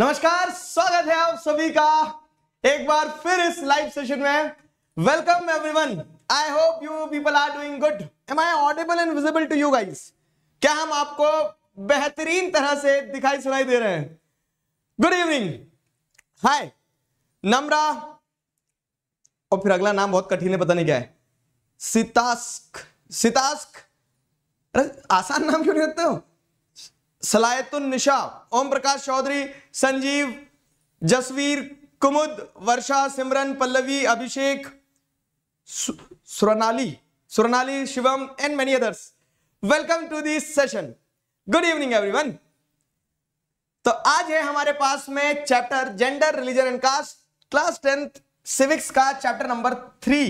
नमस्कार स्वागत है आप सभी का एक बार फिर इस लाइव सेशन में welcome everyone I hope you people are doing good am I audible and visible to you guys क्या हम आपको बेहतरीन तरह से दिखाई सुनाई दे रहे हैं गुड इवनिंग हाय नम्रा और फिर अगला नाम बहुत कठिन है पता नहीं क्या है सितास्क सितास्क आसान नाम क्यों नहीं रखते हो Nisha Om Prakash Chaudhary Sanjeev Jasveer Kumud Varsha Simran Pallavi Abhishek Surnali Surnali Shivam and many others welcome to this session good evening everyone तो आज है हमारे पास में chapter gender religion and caste class tenth civics का चैप्टर नंबर थ्री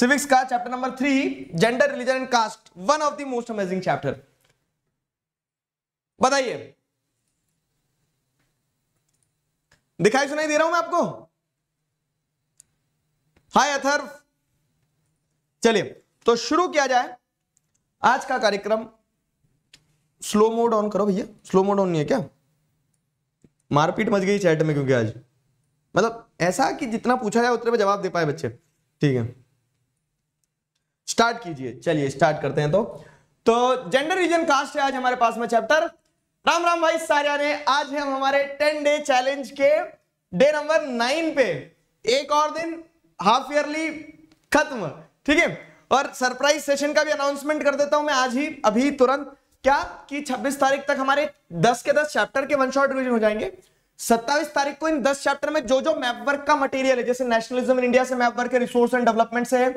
सिविक्स का chapter number three gender religion and caste one of the most amazing chapter बताइए दिखाई सुनाई दे रहा हूं मैं आपको हाय अथर चलिए तो शुरू किया जाए आज का कार्यक्रम स्लो मोड ऑन करो भैया स्लो मोड ऑन नहीं है क्या मारपीट मच गई चैट में क्योंकि आज मतलब ऐसा कि जितना पूछा जाए उतने पे जवाब दे पाए बच्चे ठीक है स्टार्ट कीजिए चलिए स्टार्ट करते हैं तो तो जेंडर रीजन कास्ट है आज हमारे पास में चैप्टर राम राम भाई सारिया ने आज हम हमारे टेन डे चैलेंज के डे नंबर नाइन पे एक और दिन हाफ ईयरली खत्म ठीक है और सरप्राइज सेशन का भी अनाउंसमेंट कर देता हूं मैं आज ही अभी तुरंत क्या कि 26 तारीख तक हमारे 10 के 10 चैप्टर के वन शॉट रिविजन हो जाएंगे 27 तारीख को इन 10 चैप्टर में जो जो मैप वर्क का मटेरियल है जैसे नेशनलिज्म इन इंडिया से मैप वर्क है रिसोर्स एंड डेवलपमेंट से है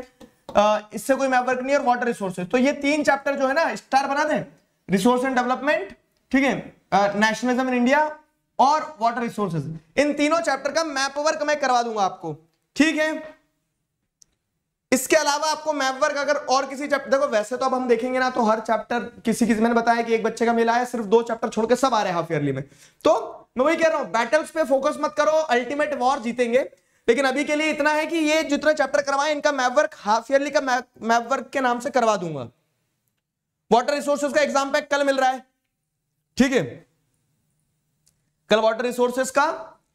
इससे कोई मैप वर्क नहीं और वाटर रिसोर्स तो ये तीन चैप्टर जो है ना स्टार बना दें रिसोर्स एंड डेवलपमेंट ठीक है नेशनलिज्म इन इंडिया और वाटर रिसोर्सेज इन तीनों चैप्टर का मैप वर्क मैं करवा दूंगा आपको ठीक है इसके अलावा आपको मैप वर्क अगर और किसी चैप्टर देखो वैसे तो अब हम देखेंगे ना तो हर चैप्टर किसी किसी मैंने बताया कि एक बच्चे का मिला है सिर्फ दो चैप्टर छोड़ के सब आ रहे हैं हाफ ईयरली में तो मैं वही कह रहा हूं बैटल्स पे फोकस मत करो अल्टीमेट वॉर जीतेंगे लेकिन अभी के लिए इतना है कि ये जितना चैप्टर करवाए इनका मैप वर्क हाफ ईयरली का मैप वर्क के नाम से करवा दूंगा वाटर रिसोर्सेज का एग्जाम पैक कल मिल रहा है ठीक है कल वाटर रिसोर्सेस का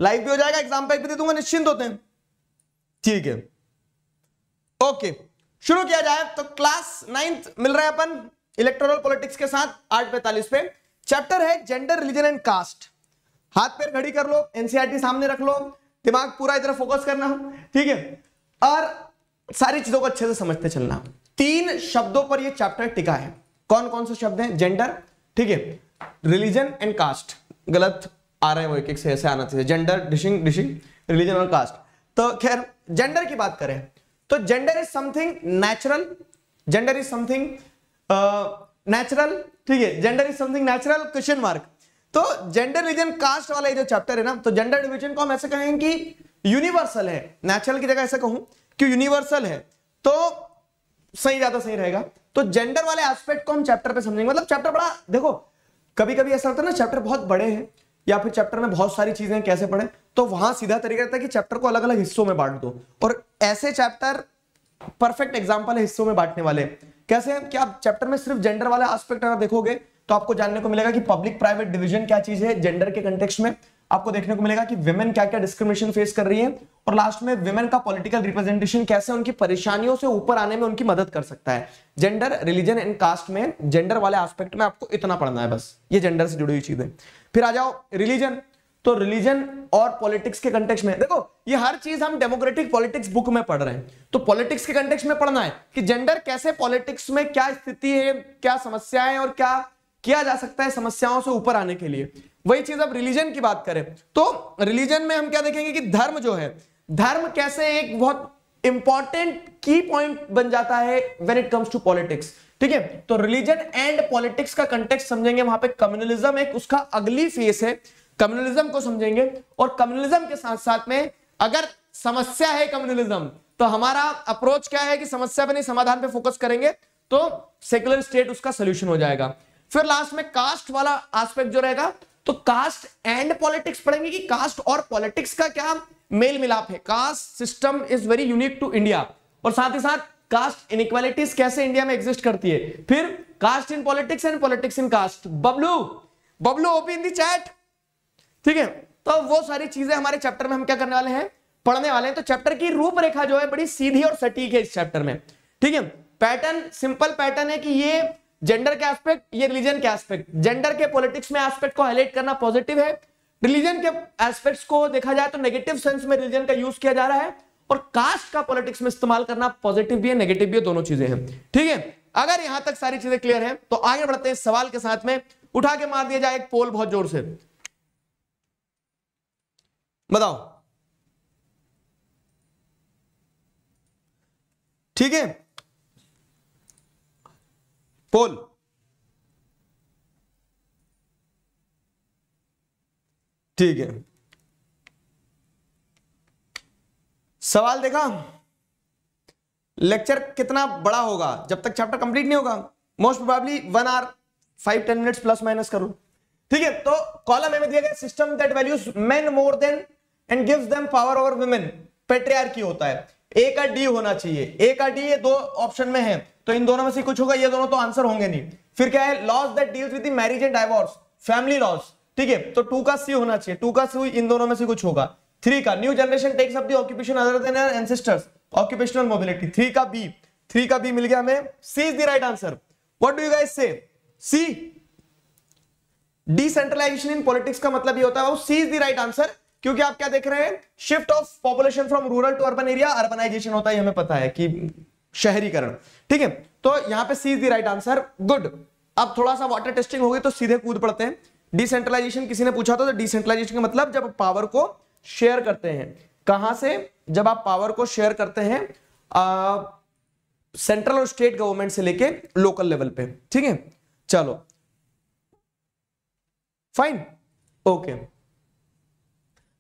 लाइव भी हो जाएगा एग्जाम पैक भी दे दूंगा निश्चिंत होते हैं ठीक है ओके शुरू किया जाए तो क्लास नाइन्थ मिल रहा है अपन इलेक्ट्रोनल पॉलिटिक्स के साथ आठ पैंतालीस पे चैप्टर है जेंडर रिलीजन एंड कास्ट हाथ पैर घड़ी कर लो एनसीआरटी e सामने रख लो दिमाग पूरा इधर फोकस करना ठीक है और सारी चीजों को अच्छे से समझते चलना तीन शब्दों पर यह चैप्टर टिका है कौन कौन से शब्द हैं जेंडर ठीक है रिलीजन एंड कास्ट गलत आ रहे हैं वो एक एक से ऐसे आना चाहिए जेंडर डिशिंग डिशिंग रिलीजन और कास्ट तो खैर जेंडर की बात करें तो gender is something natural gender is something natural ठीक है gender is something natural question mark तो जेंडर रिलीजन कास्ट वाला ये जो चैप्टर है ना तो जेंडर डिविजन को हम ऐसे कहेंगे कि यूनिवर्सल है नेचुरल की जगह ऐसे कहूं कि यूनिवर्सल है तो सही ज्यादा सही रहेगा तो जेंडर वाले एस्पेक्ट को हम चैप्टर पे समझेंगे मतलब चैप्टर बड़ा देखो कभी कभी ऐसा होता है ना चैप्टर बहुत बड़े हैं या फिर चैप्टर में बहुत सारी चीजें कैसे पढ़े तो वहां सीधा तरीका रहता है कि चैप्टर को अलग अलग हिस्सों में बांट दो और ऐसे चैप्टर परफेक्ट एग्जाम्पल है हिस्सों में बांटने वाले कैसे कि आप चैप्टर में सिर्फ जेंडर वाला आस्पेक्ट अगर देखोगे तो आपको जानने को मिलेगा कि पब्लिक प्राइवेट डिवीजन क्या चीज है जेंडर के कंटेक्स में आपको देखने को मिलेगा कि विमेन क्या क्या डिस्क्रिमिनेशन फेस कर रही है और लास्ट में विमेन का पॉलिटिकल रिप्रेजेंटेशन कैसे उनकी परेशानियों से ऊपर आने में उनकी मदद कर सकता है जेंडर रिलीजन एंड कास्ट में जेंडर वाले एस्पेक्ट में आपको इतना पढ़ना है बस ये जेंडर से जुड़ी हुई चीजें फिर आ जाओ रिलीजन तो रिलीजन और पॉलिटिक्स के कंटेक्स में देखो ये हर चीज हम डेमोक्रेटिक पॉलिटिक्स बुक में पढ़ रहे हैं तो पॉलिटिक्स के कंटेक्स में पढ़ना है कि जेंडर कैसे पॉलिटिक्स में क्या स्थिति है क्या समस्याएं और क्या किया जा सकता है समस्याओं से ऊपर आने के लिए वही चीज अब रिलीजन की बात करें तो रिलीजन में हम क्या देखेंगे कि धर्म जो है धर्म कैसे एक बहुत इंपॉर्टेंट की पॉइंट बन जाता है when it comes to politics ठीक है तो रिलीजन एंड पॉलिटिक्स का कंटेक्ट समझेंगे वहां पे कम्युनलिज्म एक उसका अगली फेस है कम्युनलिज्म को समझेंगे और कम्युनलिज्म के साथ साथ में अगर समस्या है कम्युनलिज्म तो हमारा अप्रोच क्या है कि समस्या पे नहीं समाधान पे फोकस करेंगे तो सेकुलर स्टेट उसका सोल्यूशन हो जाएगा फिर लास्ट में कास्ट वाला एस्पेक्ट जो रहेगा तो कास्ट एंड पॉलिटिक्स पढ़ेंगे कि कास्ट और पॉलिटिक्स का क्या मेल मिलाप है caste system is very unique to India और साथ ही साथ कास्ट इनक्वालिटीज कैसे इंडिया में एग्जिस्ट करती है फिर caste in politics and politics in caste Bablu Bablu OP in the chat ठीक है तो वो सारी चीजें हमारे चैप्टर में हम क्या करने वाले हैं पढ़ने वाले हैं तो चैप्टर की रूपरेखा जो है बड़ी सीधी और सटीक है इस चैप्टर में ठीक है पैटर्न सिंपल पैटर्न है कि ये जेंडर के एस्पेक्ट ये रिलीजन के एस्पेक्ट जेंडर के पॉलिटिक्स में एस्पेक्ट को हाईलाइट करना पॉजिटिव है रिलीजन के एस्पेक्ट्स को देखा जाए तो नेगेटिव सेंस में रिलीजन का यूज किया जा रहा है और कास्ट का पॉलिटिक्स में इस्तेमाल करना पॉजिटिव भी है नेगेटिव भी है दोनों चीजें हैं ठीक है अगर यहां तक सारी चीजें क्लियर है तो आगे बढ़ते हैं सवाल के साथ में उठा के मार दिया जाए एक पोल बहुत जोर से बताओ ठीक है पोल ठीक है सवाल देखा लेक्चर कितना बड़ा होगा जब तक चैप्टर कंप्लीट नहीं होगा most probably one or five ten minutes plus minus करो ठीक है तो कॉलम में दिया गया system that values men more than and gives them power over women patriarchy होता है ए का डी होना चाहिए ए का डी ये दो ऑप्शन में है तो इन दोनों में से कुछ होगा ये दोनों तो आंसर होंगे नहीं फिर क्या है laws that deals with marriage and divorce family laws ठीक है तो टू का सी होना चाहिए टू का सी इन दोनों में से कुछ होगा थ्री का new generation takes up the occupation other than ancestors occupational mobility three का बी थ्री का बी मिल गया हमें C is the right answer what do you guys say C decentralisation in politics का मतलब ये होता है वो C is the right answer क्योंकि आप क्या देख रहे हैं shift of population from rural to urban area urbanisation होता है हमें पता है कि शहरीकरण ठीक है तो यहां पे C is the right answer good अब थोड़ा सा वाटर टेस्टिंग होगी तो सीधे कूद पड़ते हैं डिसेंट्रलाइजेशन किसी ने पूछा था तो डिसेंट्रलाइजेशन का मतलब जब पावर को शेयर करते हैं कहां से जब आप पावर को शेयर करते हैं सेंट्रल और स्टेट गवर्नमेंट से लेके लोकल लेवल पे ठीक है चलो फाइन ओके okay.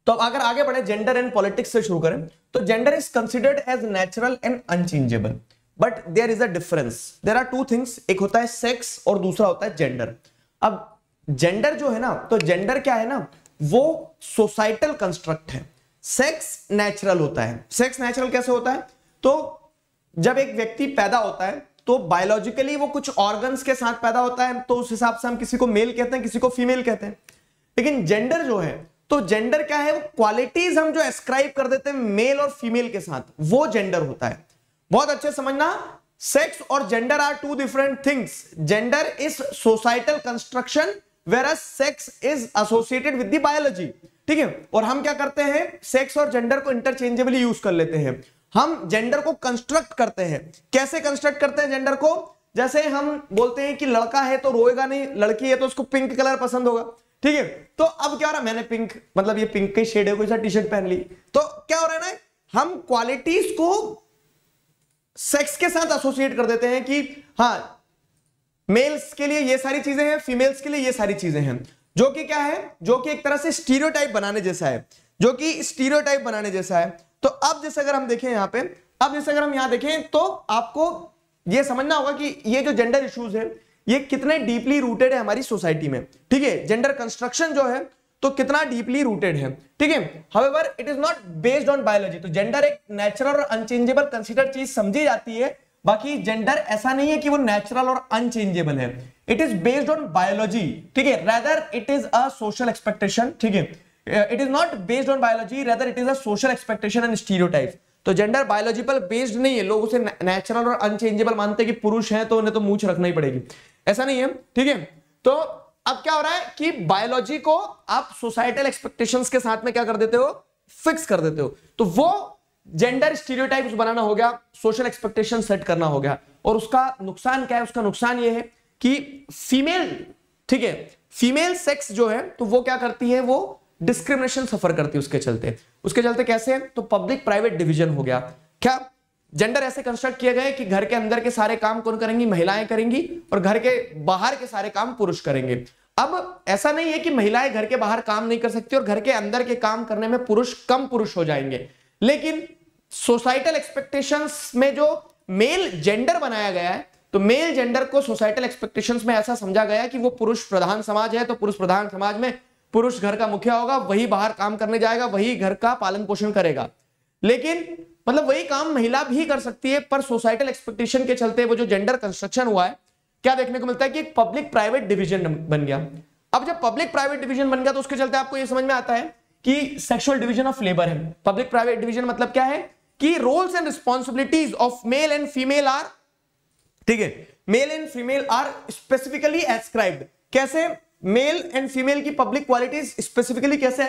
तो अगर आगे बढ़े जेंडर एंड पॉलिटिक्स से शुरू करें तो gender is considered as natural and unchangeable but there is a difference there are two things एक होता है सेक्स और दूसरा होता है जेंडर अब जेंडर जो है ना तो जेंडर क्या है ना वो सोसाइटल कंस्ट्रक्ट है सेक्स नेचुरल होता है सेक्स नेचुरल कैसे होता है तो जब एक व्यक्ति पैदा होता है तो बायोलॉजिकली वो कुछ ऑर्गन्स के साथ पैदा होता है तो उस हिसाब से हम किसी को मेल कहते हैं किसी को फीमेल कहते हैं लेकिन जेंडर जो है तो जेंडर क्या है वो क्वालिटीज हम जो एस्क्राइब कर देते हैं मेल और फीमेल के साथ वो जेंडर होता है बहुत अच्छे समझना सेक्स और gender are two different things gender is societal construction where sex is associated with biology ठीक है और हम क्या करते हैं सेक्स और जेंडर को इंटरचेंजेबली यूज कर लेते हैं हम जेंडर को कंस्ट्रक्ट करते हैं कैसे कंस्ट्रक्ट करते हैं जेंडर को जैसे हम बोलते हैं कि लड़का है तो रोएगा नहीं लड़की है तो उसको पिंक कलर पसंद होगा ठीक है तो अब क्या हो रहा है मैंने पिंक मतलब ये पिंक के शेड है कोई सा टी शर्ट पहन ली तो क्या हो रहा है ना हम क्वालिटीज को सेक्स के साथ एसोसिएट कर देते हैं कि हाँ मेल्स के लिए ये सारी चीजें हैं फीमेल्स के लिए ये सारी चीजें हैं जो कि क्या है जो कि एक तरह से स्टीरियो बनाने जैसा है जो कि स्टीरियो बनाने जैसा है तो अब जैसे अगर हम देखें यहां पे अब जैसे अगर हम यहां देखें तो आपको ये समझना होगा कि ये जो जेंडर इश्यूज है ये कितने डीपली रूटेड है हमारी सोसाइटी में ठीक है जेंडर कंस्ट्रक्शन जो है तो कितना डीपली रूटेड है ठीक है however it is not based on biology तो जेंडर एक नेचुरल और अनचेंजेबल कंसिडर चीज समझी जाती है बाकी जेंडर ऐसा नहीं है कि वो नेचुरल और अनचेंजेबल है it is based on biology ठीक है rather it is a social expectation ठीक है it is not based on biology rather it is a social expectation and stereo तो जेंडर पर बेस्ड नहीं है लोग उसे नेचुरल और अनचेंजेबल मानते हैं कि पुरुष है तो उन्हें तो मूछ रखना ही पड़ेगी ऐसा नहीं है ठीक है तो अब क्या हो रहा है कि बायोलॉजी को आप सोसाइटल एक्सपेक्टेशंस के साथ में क्या कर देते हो फिक्स कर देते हो तो वो जेंडर स्टीरियोटाइप्स बनाना हो गया सोशल एक्सपेक्टेशन सेट करना हो गया और उसका नुकसान क्या है उसका नुकसान ये है कि फीमेल ठीक है फीमेल सेक्स जो है तो वो क्या करती है वो डिस्क्रिमिनेशन सफर करती है उसके चलते उसके चलते कैसे है? तो पब्लिक प्राइवेट डिविजन हो गया क्या जेंडर ऐसे कंस्ट्रक्ट किया गया कि घर के अंदर के सारे काम कौन करेंगी महिलाएं करेंगी और घर के बाहर के सारे काम पुरुष करेंगे अब ऐसा नहीं है कि महिलाएं घर के बाहर काम नहीं कर सकती और घर के अंदर के काम करने में पुरुष कम पुरुष हो जाएंगे लेकिन सोसाइटल एक्सपेक्टेशंस में जो मेल जेंडर बनाया गया है तो मेल जेंडर को सोसाइटल एक्सपेक्टेशंस में ऐसा समझा गया कि वो पुरुष प्रधान समाज है तो पुरुष प्रधान समाज में पुरुष घर का मुखिया होगा वही बाहर काम करने जाएगा वही घर का पालन पोषण करेगा लेकिन मतलब वही काम महिला भी कर सकती है पर सोसाइटल एक्सपेक्टेशन के चलते वो जो जेंडर कंस्ट्रक्शन हुआ है क्या देखने को मिलता है कि एक पब्लिक प्राइवेट डिवीजन बन गया अब जब पब्लिक प्राइवेट डिवीजन बन गया तो उसके चलते आपको ये समझ में आता है कि सेक्सुअल डिवीजन ऑफ लेबर है पब्लिक प्राइवेट डिवीजन मतलब क्या है कि roles and responsibilities of male and female are ठीक है male and female are specifically ascribed कैसे मेल एंड फीमेल की पब्लिक क्वालिटीज स्पेसिफिकली कैसे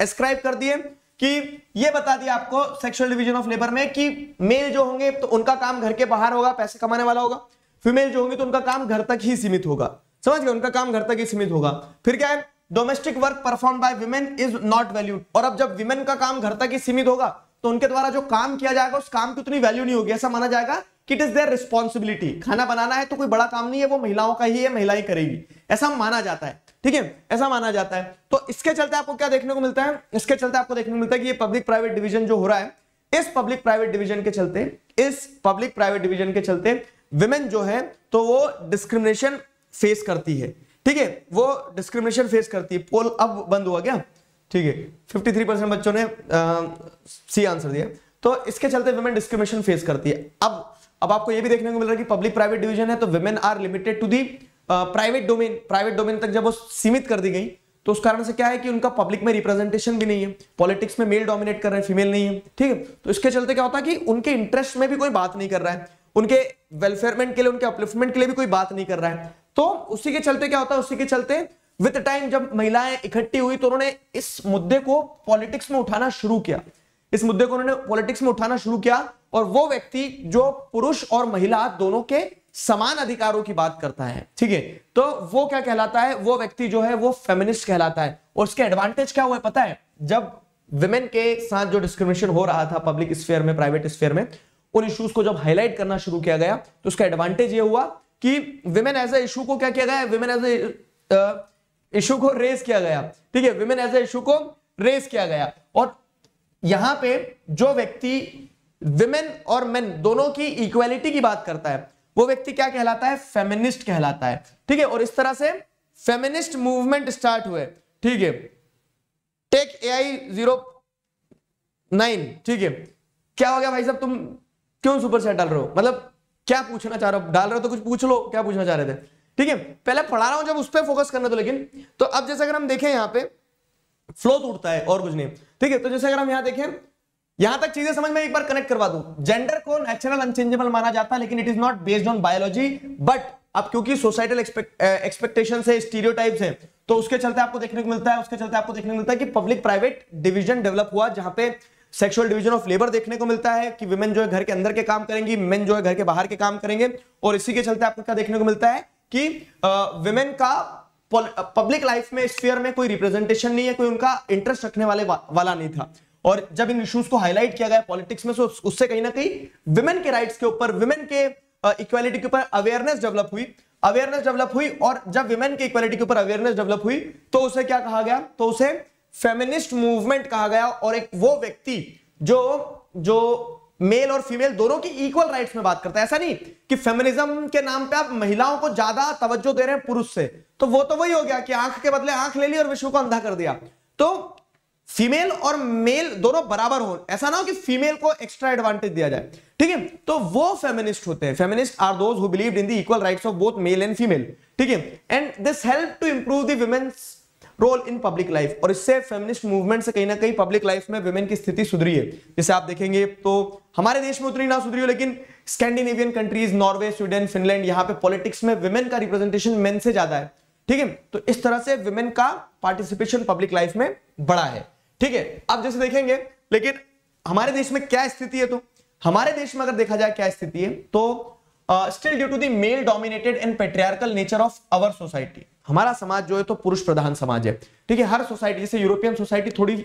एस्क्राइब कर दिए कि ये बता दिया आपको सेक्सुअल डिवीजन ऑफ लेबर में कि मेल जो होंगे तो उनका काम घर के बाहर होगा पैसे कमाने वाला होगा फीमेल जो होंगे तो उनका काम घर तक ही सीमित होगा समझ गए उनका काम घर तक ही सीमित होगा फिर क्या है domestic work perform by women is not valued और अब जब विमेन का काम घर तक ही सीमित होगा तो उनके द्वारा जो काम किया जाएगा उस काम की उतनी वैल्यू नहीं होगी ऐसा माना जाएगा कि इट इज देयर रिस्पॉन्सिबिलिटी खाना बनाना है तो कोई बड़ा काम नहीं है वो महिलाओं का ही है महिला ही करेगी ऐसा माना जाता है ठीक है ऐसा माना जाता है तो इसके चलते आपको क्या देखने को मिलता है इसके चलते आपको देखने को मिलता है कि ये पब्लिक प्राइवेट डिवीजन जो हो रहा है इस पब्लिक प्राइवेट डिवीजन के चलते इस पब्लिक प्राइवेट डिवीजन के चलते विमेन जो है तो वो डिस्क्रिमिनेशन फेस करती है ठीक है वो डिस्क्रिमिनेशन फेस करती है पोल अब बंद हुआ क्या ठीक है फिफ्टी परसेंट बच्चों ने सी आंसर दिया तो इसके चलते विमेन डिस्क्रिमिनेशन फेस करती है अब अब आपको ये भी देखने को मिल रहा है कि पब्लिक प्राइवेट डिवीजन है तो women are limited to the private domain private domain तक जब वो सीमित कर दी गई तो उस कारण से क्या है कि उनका पब्लिक में रिप्रेजेंटेशन भी नहीं है पॉलिटिक्स में मेल डोमिनेट कर रहे हैं फीमेल नहीं है ठीक है तो इसके चलते क्या होता है कि उनके इंटरेस्ट में भी कोई बात नहीं कर रहा है उनके वेलफेयरमेंट के लिए उनके अपलिफ्टमेंट के लिए भी कोई बात नहीं कर रहा है तो उसी के चलते क्या होता है उसी के चलते विद टाइम जब महिलाएं इकट्ठी हुई तो उन्होंने इस मुद्दे को पॉलिटिक्स में उठाना शुरू किया इस मुद्दे को उन्होंने पॉलिटिक्स में उठाना शुरू किया और वो व्यक्ति जो पुरुष और महिला दोनों के समान अधिकारों की बात करता है ठीक है तो वो क्या कहलाता है वो व्यक्ति जो है वो फेमिनिस्ट कहलाता है और उसके एडवांटेज क्या हुआ पता है जब विमेन के साथ जो डिस्क्रिमिनेशन हो रहा था पब्लिक स्फेयर में प्राइवेट स्फेयर में उन इश्यूज को जब हाईलाइट करना शुरू किया गया तो उसका एडवांटेज ये हुआ कि विमेन एज ए इशू को क्या किया गया विमेन एज ए इशू को रेस किया गया ठीक है विमेन एज ए इशू को रेस किया गया और यहां पे जो व्यक्ति विमेन और मेन दोनों की इक्वालिटी की बात करता है वो व्यक्ति क्या कहलाता है फेमिनिस्ट कहलाता है ठीक है और इस तरह से फेमिनिस्ट मूवमेंट स्टार्ट हुए ठीक है take A I zero nine ठीक है क्या हो गया भाई साहब तुम क्यों सुपर सेट डाल रहे हो मतलब क्या पूछना चाह रहे हो डाल रहे हो तो कुछ पूछ लो क्या पूछना चाह रहे थे ठीक है पहले पढ़ा रहा हूं जब उस पर फोकस करना तो लेकिन तो अब जैसे अगर हम देखें यहां पे फ्लो तो टूटता है और कुछ नहीं ठीक है तो जैसे अगर हम यहां देखें यहां तक चीजें समझ में एक बार कनेक्ट करवा दू जेंडर को नेचुरल अनचेंजेबल माना जाता है लेकिन it is not based on biology but अब क्योंकि सोसाइटल एक्सपेक्टेशन है स्टीरियोटाइप्स है तो उसके चलते आपको देखने को मिलता है उसके चलते आपको देखने को मिलता है कि पब्लिक प्राइवेट डिवीजन डेवलप हुआ जहां पे सेक्सुअल डिवीजन ऑफ लेबर देखने को मिलता है कि वुमेन जो है घर के अंदर के काम करेंगी मेन जो है घर के बाहर के काम करेंगे और इसी के चलते आपको क्या देखने को मिलता है कि वुमेन का पब्लिक लाइफ में स्फीयर में कोई रिप्रेजेंटेशन नहीं है कोई उनका इंटरेस्ट रखने वाले वा, वाला नहीं था और जब इन इश्यूज को हाईलाइट किया गया पॉलिटिक्स में उससे कहीं ना कहीं विमेन के राइट्स के ऊपर विमेन के इक्वालिटी uh, के ऊपर अवेयरनेस डेवलप हुई अवेयरनेस डेवलप हुई और जब विमेन के इक्वालिटी के ऊपर अवेयरनेस डेवलप हुई तो उसे क्या कहा गया तो उसे फेमिनिस्ट मूवमेंट कहा गया और एक वो व्यक्ति जो जो मेल और फीमेल दोनों की इक्वल राइट्स में बात करता है ऐसा नहीं कि फेमिनिज्म के नाम पे आप महिलाओं को ज्यादा तवज्जो दे रहे हैं पुरुष से तो वो तो वही हो गया कि आंख के बदले आंख ले ली और विश्व को अंधा कर दिया तो फीमेल और मेल दोनों बराबर हो ऐसा ना हो कि फीमेल को एक्स्ट्रा एडवांटेज दिया जाए ठीक है तो वो फेमिनिस्ट होते हैं feminist are those who believe in equal rights of both male and female ठीक है and this help to improve the women's role in public life और इससे फेमिनिस्ट मूवमेंट से कहीं ना कहीं पब्लिक लाइफ में वुमेन की स्थिति सुधरी है जैसे आप देखेंगे तो हमारे देश में उतनी ना सुधरी हो लेकिन Scandinavian countries Norway Sweden Finland यहाँ पे पॉलिटिक्स में वुमेन का रिप्रेजेंटेशन मेन से ज्यादा है ठीक है तो इस तरह से वुमेन का पार्टिसिपेशन पब्लिक लाइफ में बड़ा है ठीक है अब जैसे देखेंगे लेकिन हमारे देश में क्या स्थिति है तो हमारे देश में अगर देखा जाए क्या स्थिति है तो still due to the male dominated and patriarchal nature of our society हमारा समाज जो है तो पुरुष प्रधान समाज है ठीक है हर सोसाइटी जैसे यूरोपियन सोसाइटी थोड़ी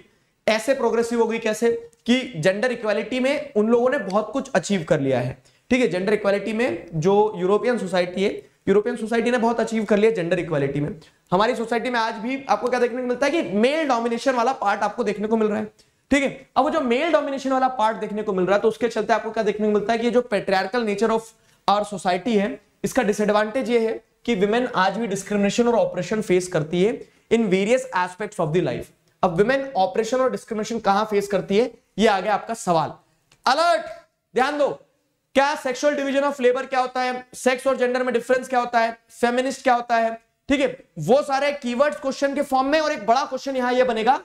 ऐसे प्रोग्रेसिव हो गई कैसे कि जेंडर इक्वालिटी में उन लोगों ने बहुत कुछ अचीव कर लिया है ठीक है जेंडर इक्वालिटी में जो यूरोपियन सोसाइटी है यूरोपियन सोसाइटी ने बहुत अचीव कर लिया जेंडर इक्वालिटी में हमारी सोसाइटी में आज भी आपको क्या देखने को मिलता है कि मेल डोमिनेशन वाला पार्ट आपको देखने को मिल रहा है ठीक है अब वो जो मेल डोमिनेशन वाला पार्ट देखने को मिल रहा है तो उसके चलते आपको क्या देखने को मिलता है कि जो patriarchal nature of our society है इसका डिसएडवांटेज ये है कि विमेन आज भी डिस्क्रिमिनेशन और ऑपरेशन फेस करती है in various aspects of the life अब विमेन ऑपरेशन और डिस्क्रिमिनेशन कहां फेस करती है ये आ गया आपका सवाल अलर्ट ध्यान दो क्या सेक्सुअल डिवीजन ऑफ लेबर क्या होता है सेक्स और जेंडर में डिफरेंस क्या होता है फेमिनिस्ट क्या होता है ठीक है वो सारे कीवर्ड्स क्वेश्चन के फॉर्म में और एक बड़ा क्वेश्चन यहां ये बनेगा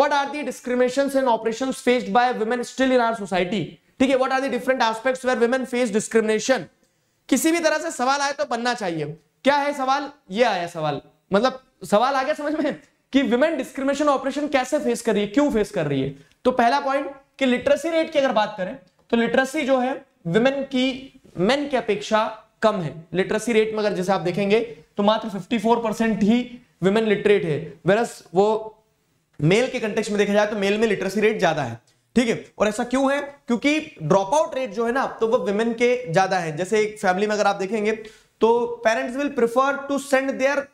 what are the discrimination and oppression faced by women still in our society ठीक है what are the different aspect where women face discrimination किसी भी तरह से सवाल आए तो बनना चाहिए क्या है सवाल ये आया सवाल मतलब सवाल आ गया समझ में कि वुमेन डिस्क्रिमिनेशन ऑपरेशन कैसे फेस कर रही है क्यों फेस कर रही है तो पहला पॉइंट कि लिटरेसी रेट की अगर बात करें तो लिटरेसी जो है विमेन की मेन की अपेक्षा कम है लिटरेसी रेट में अगर जैसे आप देखेंगे तो मात्र 54 परसेंट ही विमेन लिटरेट है वेरस वो मेल के कंटेक्स में देखा जाए तो मेल में लिटरेसी रेट ज्यादा है ठीक है और ऐसा क्यों है क्योंकि ड्रॉप आउट रेट जो है ना तो वो विमेन के ज्यादा है जैसे एक फैमिली में अगर आप देखेंगे तो parents will prefer to send their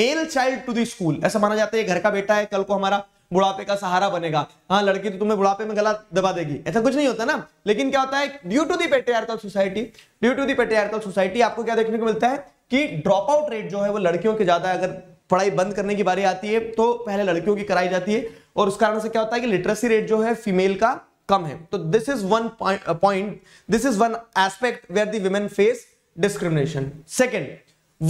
male child to the school ऐसा माना जाता है घर का बेटा है कल को हमारा बुढ़ापे का सहारा बनेगा हाँ लड़की तो तुम्हें बुढ़ापे में गला दबा देगी ऐसा कुछ नहीं होता ना लेकिन क्या होता है due to the patriarchal society due to the patriarchal society आपको क्या देखने को मिलता है कि ड्रॉप आउट रेट जो है वो लड़कियों के ज्यादा अगर पढ़ाई बंद करने की बारी आती है तो पहले लड़कियों की कराई जाती है और उस कारण से क्या होता है कि लिटरेसी रेट जो है फीमेल का कम है तो this is one point this is one aspect where the women face discrimination second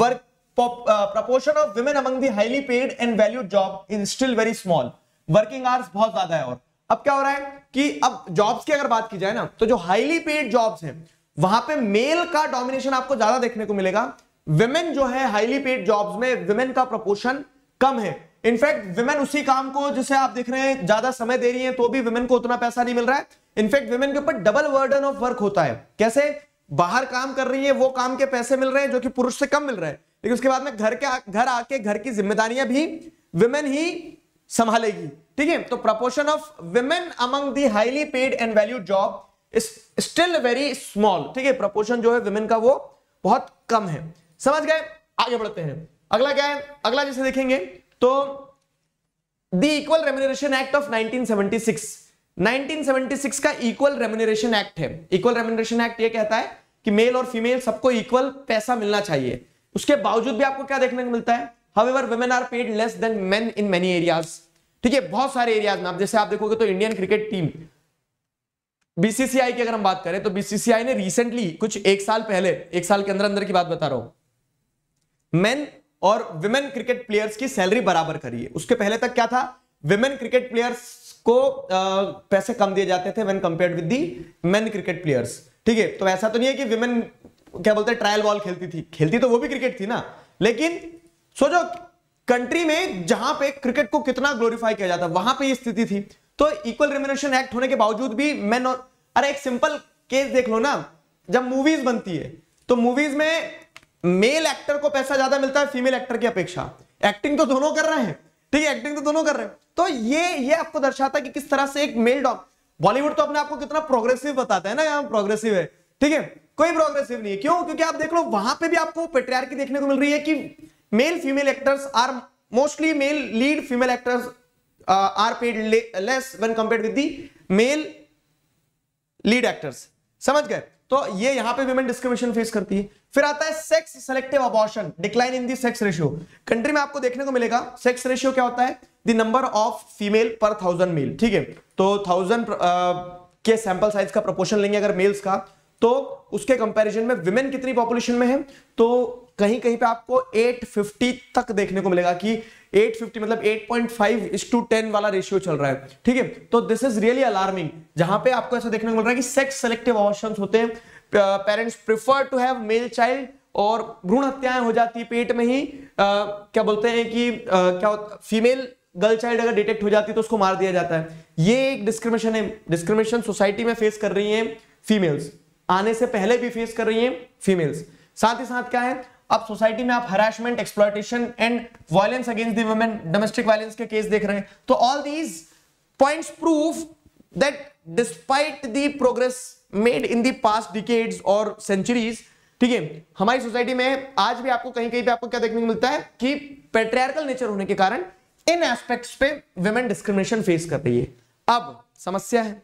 work proportion of women among the highly paid and valued job is still very small working hours बहुत ज्यादा है और अब क्या हो रहा है कि अब जॉब्स की अगर बात की जाए ना तो जो हाईली पेड जॉब्स हैं वहां पे मेल का डोमिनेशन आपको ज्यादा देखने को मिलेगा विमेन जो है हाईली पेड जॉब्स में विमेन का प्रपोर्शन कम है इनफैक्ट विमेन उसी काम को जिसे आप देख रहे हैं ज्यादा समय दे रही हैं तो भी विमेन को उतना पैसा नहीं मिल रहा है इनफैक्ट विमेन के ऊपर डबल वर्डन ऑफ वर्क होता है कैसे बाहर काम कर रही है वो काम के पैसे मिल रहे हैं जो कि पुरुष से कम मिल रहे हैं लेकिन उसके बाद में घर के घर आके घर की जिम्मेदारियां भी विमेन ही संभालेगी ठीक है तो proportion of women among the highly paid and value job still very small ठीक है प्रपोर्शन जो है विमेन का वो बहुत कम है समझ गए आगे बढ़ते हैं अगला क्या है अगला जैसे देखेंगे तो the equal remuneration act of 1976 1976 का इक्वल रेम्यूनरेशन एक्ट है इक्वल रेम्यूनरेशन एक्ट ये कहता है कि मेल और फीमेल सबको इक्वल पैसा मिलना चाहिए उसके बावजूद भी आपको क्या देखने को मिलता है however women are paid less than men in many areas ठीक है बहुत सारे एरियाज में आप जैसे आप देखोगे तो इंडियन क्रिकेट टीम बीसीसीआई की अगर हम बात करें तो बीसीसीआई ने रिसेंटली कुछ एक साल पहले एक साल के अंदर अंदर की बात बता रहा हूं मेन और विमेन क्रिकेट प्लेयर्स की सैलरी बराबर करी है उसके पहले तक क्या था विमेन क्रिकेट प्लेयर्स को आ, पैसे कम दिए जाते थे when compared with the men cricket players ठीक है तो ऐसा तो नहीं है कि विमेन क्या बोलते हैं ट्रायल बॉल खेलती थी खेलती तो वो भी क्रिकेट थी ना लेकिन सोचो कंट्री में जहां पे क्रिकेट को कितना ग्लोरीफाई किया जाता वहां पे ये स्थिति थी तो इक्वल रिम्यूनरेशन एक्ट होने के बावजूद भी मैं अरे एक सिंपल केस देख लो ना जब मूवीज बनती है तो मूवीज में मेल एक्टर को पैसा ज्यादा मिलता है फीमेल एक्टर की अपेक्षा एक्टिंग तो दोनों कर रहे हैं ठीक है एक्टिंग तो दोनों कर रहे हैं तो ये ये आपको दर्शाता है कि किस तरह से एक मेल डॉग बॉलीवुड तो अपने आपको कितना प्रोग्रेसिव बताता है ना यहाँ प्रोग्रेसिव है ठीक है कोई प्रोग्रेसिव नहीं है क्यों क्योंकि आप देख लो वहां पे भी आपको पेट्रियार्की देखने को मिल रही है कि male female actors are mostly male lead female actors are paid less when compare with the male lead actors समझ गए तो ये यहां पे विमेन डिस्क्रिमिनेशन फेस करती है फिर आता है sex selective abortion decline in the sex ratio country में आपको देखने को मिलेगा सेक्स रेशियो क्या होता है the number of female per thousand male ठीक है तो थाउजेंड uh, के सैंपल साइज का प्रोपोर्शन लेंगे अगर मेल्स का तो उसके कंपैरिजन में विमेन कितनी पॉपुलेशन में है तो कहीं कहीं पे आपको 850 तक देखने को मिलेगा कि 850 मतलब 8.5 टू टेन वाला रेशियो चल रहा है ठीक है तो दिस इज रियली अलार्मिंग जहां पे आपको ऐसा देखने को मिल रहा है कि सेक्स सेलेक्टिव ऑप्शन होते हैं parents prefer to have male child और भ्रूण हत्याएं हो जाती है पेट में ही आ, क्या बोलते हैं कि आ, क्या फीमेल गर्ल चाइल्ड अगर डिटेक्ट हो जाती है तो उसको मार दिया जाता है ये एक डिस्क्रिमिनेशन है डिस्क्रिमिनेशन सोसाइटी में फेस कर रही है फीमेल्स आने से पहले भी फेस कर रही है फीमेल्स साथ ही साथ क्या है अब सोसाइटी में आप harassment exploitation and violence against women domestic violence के केस देख रहे हैं तो all these points proof that despite the progress made in the past decades और सेंचुरीज ठीक है हमारी सोसाइटी में आज भी आपको कहीं कहीं पे आपको क्या देखने को मिलता है कि पेट्रियरकल नेचर होने के कारण इन एस्पेक्ट्स पे वेमेन डिस्क्रिमिनेशन फेस कर रही है अब समस्या है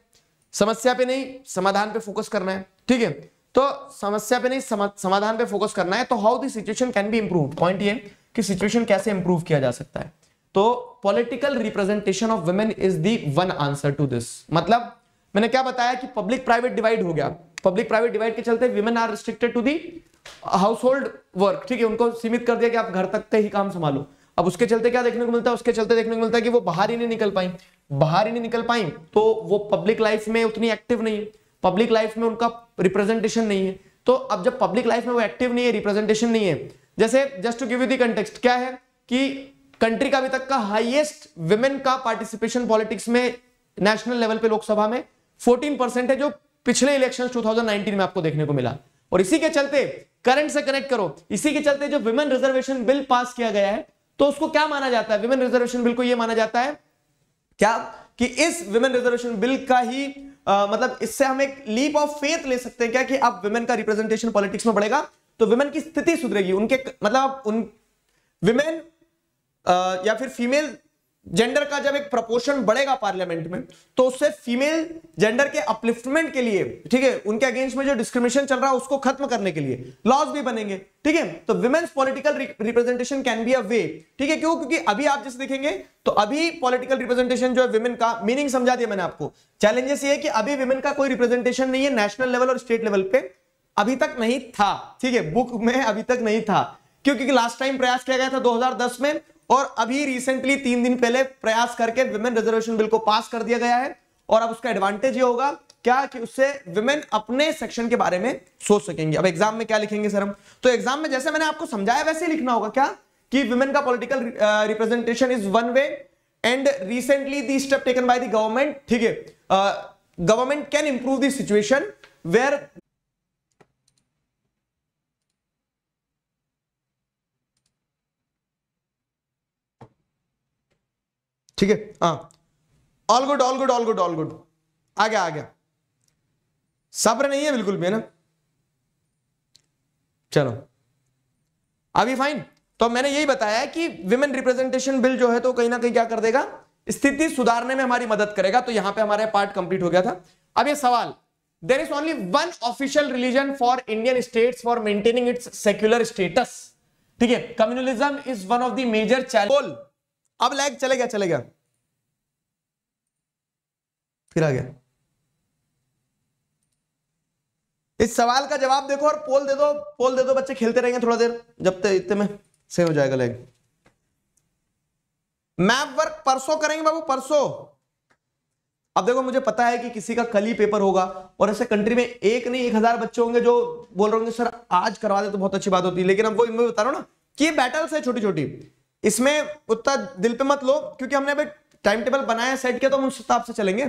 समस्या पे नहीं समाधान पे फोकस करना है ठीक है तो समस्या पे नहीं समाधान पे फोकस करना है तो how the situation can be improve point ये कि सिचुएशन कैसे इंप्रूव किया जा सकता है तो political representation of women is the one answer to this मतलब मैंने क्या बताया कि पब्लिक प्राइवेट डिवाइड हो गया पब्लिक प्राइवेट डिवाइड के चलते women are restricted to the household work ठीक है उनको सीमित कर दिया कि आप घर तक का ही काम संभालो अब उसके चलते क्या देखने को मिलता है उसके चलते देखने को मिलता है कि वो बाहर ही नहीं निकल पाई बाहर ही नहीं निकल पाई तो वो पब्लिक लाइफ में उतनी एक्टिव नहीं है पब्लिक लाइफ में उनका रिप्रेजेंटेशन नहीं है तो अब जब पब्लिक लाइफ में वो एक्टिव नहीं है रिप्रेजेंटेशन नहीं है जैसे just to give you the context क्या है कि कंट्री का अभी तक का हाईएस्ट वुमेन का पार्टिसिपेशन पॉलिटिक्स में नेशनल लेवल पे लोकसभा में 14 परसेंट है जो पिछले इलेक्शन 2019 में आपको देखने को मिला और इसी के चलते करंट से कनेक्ट करो इसी के चलते जो विमेन रिजर्वेशन बिल पास किया गया है तो उसको क्या माना जाता है विमेन रिजर्वेशन बिल को यह माना जाता है क्या कि इस विमेन रिजर्वेशन बिल का ही आ, मतलब इससे हम एक लीप ऑफ फेथ ले सकते हैं क्या कि अब वुमेन का रिप्रेजेंटेशन पॉलिटिक्स में बढ़ेगा तो वुमेन की स्थिति सुधरेगी उनके मतलब उन वुमेन या फिर फीमेल जेंडर का जब एक प्रपोर्शन बढ़ेगा पार्लियामेंट में तो उससे फीमेल जेंडर के अपलिफ्टमेंट के लिए ठीक है उनके अगेंस्ट में जो डिस्क्रिमिनेशन चल रहा है उसको खत्म करने के लिए लॉज भी बनेंगे ठीक है तो women's political representation can be a way ठीक है क्यों क्योंकि अभी आप जैसे देखेंगे तो अभी पॉलिटिकल रिप्रेजेंटेशन जो है विमेन का मीनिंग समझा दिया मैंने आपको चैलेंजेस ये है कि अभी विमेन का कोई रिप्रेजेंटेशन नहीं है नेशनल लेवल और स्टेट लेवल पे अभी तक नहीं था ठीक है बुक में अभी तक नहीं था क्योंकि लास्ट टाइम प्रयास किया गया था 2010 में और अभी रिसेंटली तीन दिन पहले प्रयास करके विमेन रिजर्वेशन बिल को पास कर दिया गया है और अब उसका एडवांटेज ये होगा क्या कि उससे विमेन अपने सेक्शन के बारे में सोच सकेंगे अब एग्जाम में क्या लिखेंगे सर हम तो एग्जाम में जैसे मैंने आपको समझाया वैसे ही लिखना होगा क्या कि विमेन का political representation is one way and recently the step taken by the government ठीक है government can improve this situation where ठीक है हाँ all good all good all good all good आ गया आ गया सब्र नहीं है बिल्कुल भी है ना चलो अभी फाइन तो मैंने यही बताया कि विमेन रिप्रेजेंटेशन बिल जो है तो कहीं ना कहीं क्या कर देगा स्थिति सुधारने में हमारी मदद करेगा तो यहां पे हमारा पार्ट कंप्लीट हो गया था अब ये सवाल there is only one official religion for Indian states for maintaining its secular status ठीक है communalism is one of the major challenge अब लैग चले गया चले गया फिर आ गया इस सवाल का जवाब देखो और पोल दे दो पोल दे दो बच्चे खेलते रहेंगे थोड़ा देर जब तक इतने में सही हो जाएगा लैग मैप वर्क परसों करेंगे बाबू परसों अब देखो मुझे पता है कि किसी का कल ही पेपर होगा और ऐसे कंट्री में एक नहीं एक हजार बच्चे होंगे जो बोल रहे होंगे सर आज करवा दे तो बहुत अच्छी बात होती है लेकिन अब वो मैं बता रहा हूं ना कि ये बैटल्स है छोटी छोटी इसमें उतना दिल पे मत लो क्योंकि हमने अभी टाइम टेबल बनाया सेट किया तो हम उस हिसाब से चलेंगे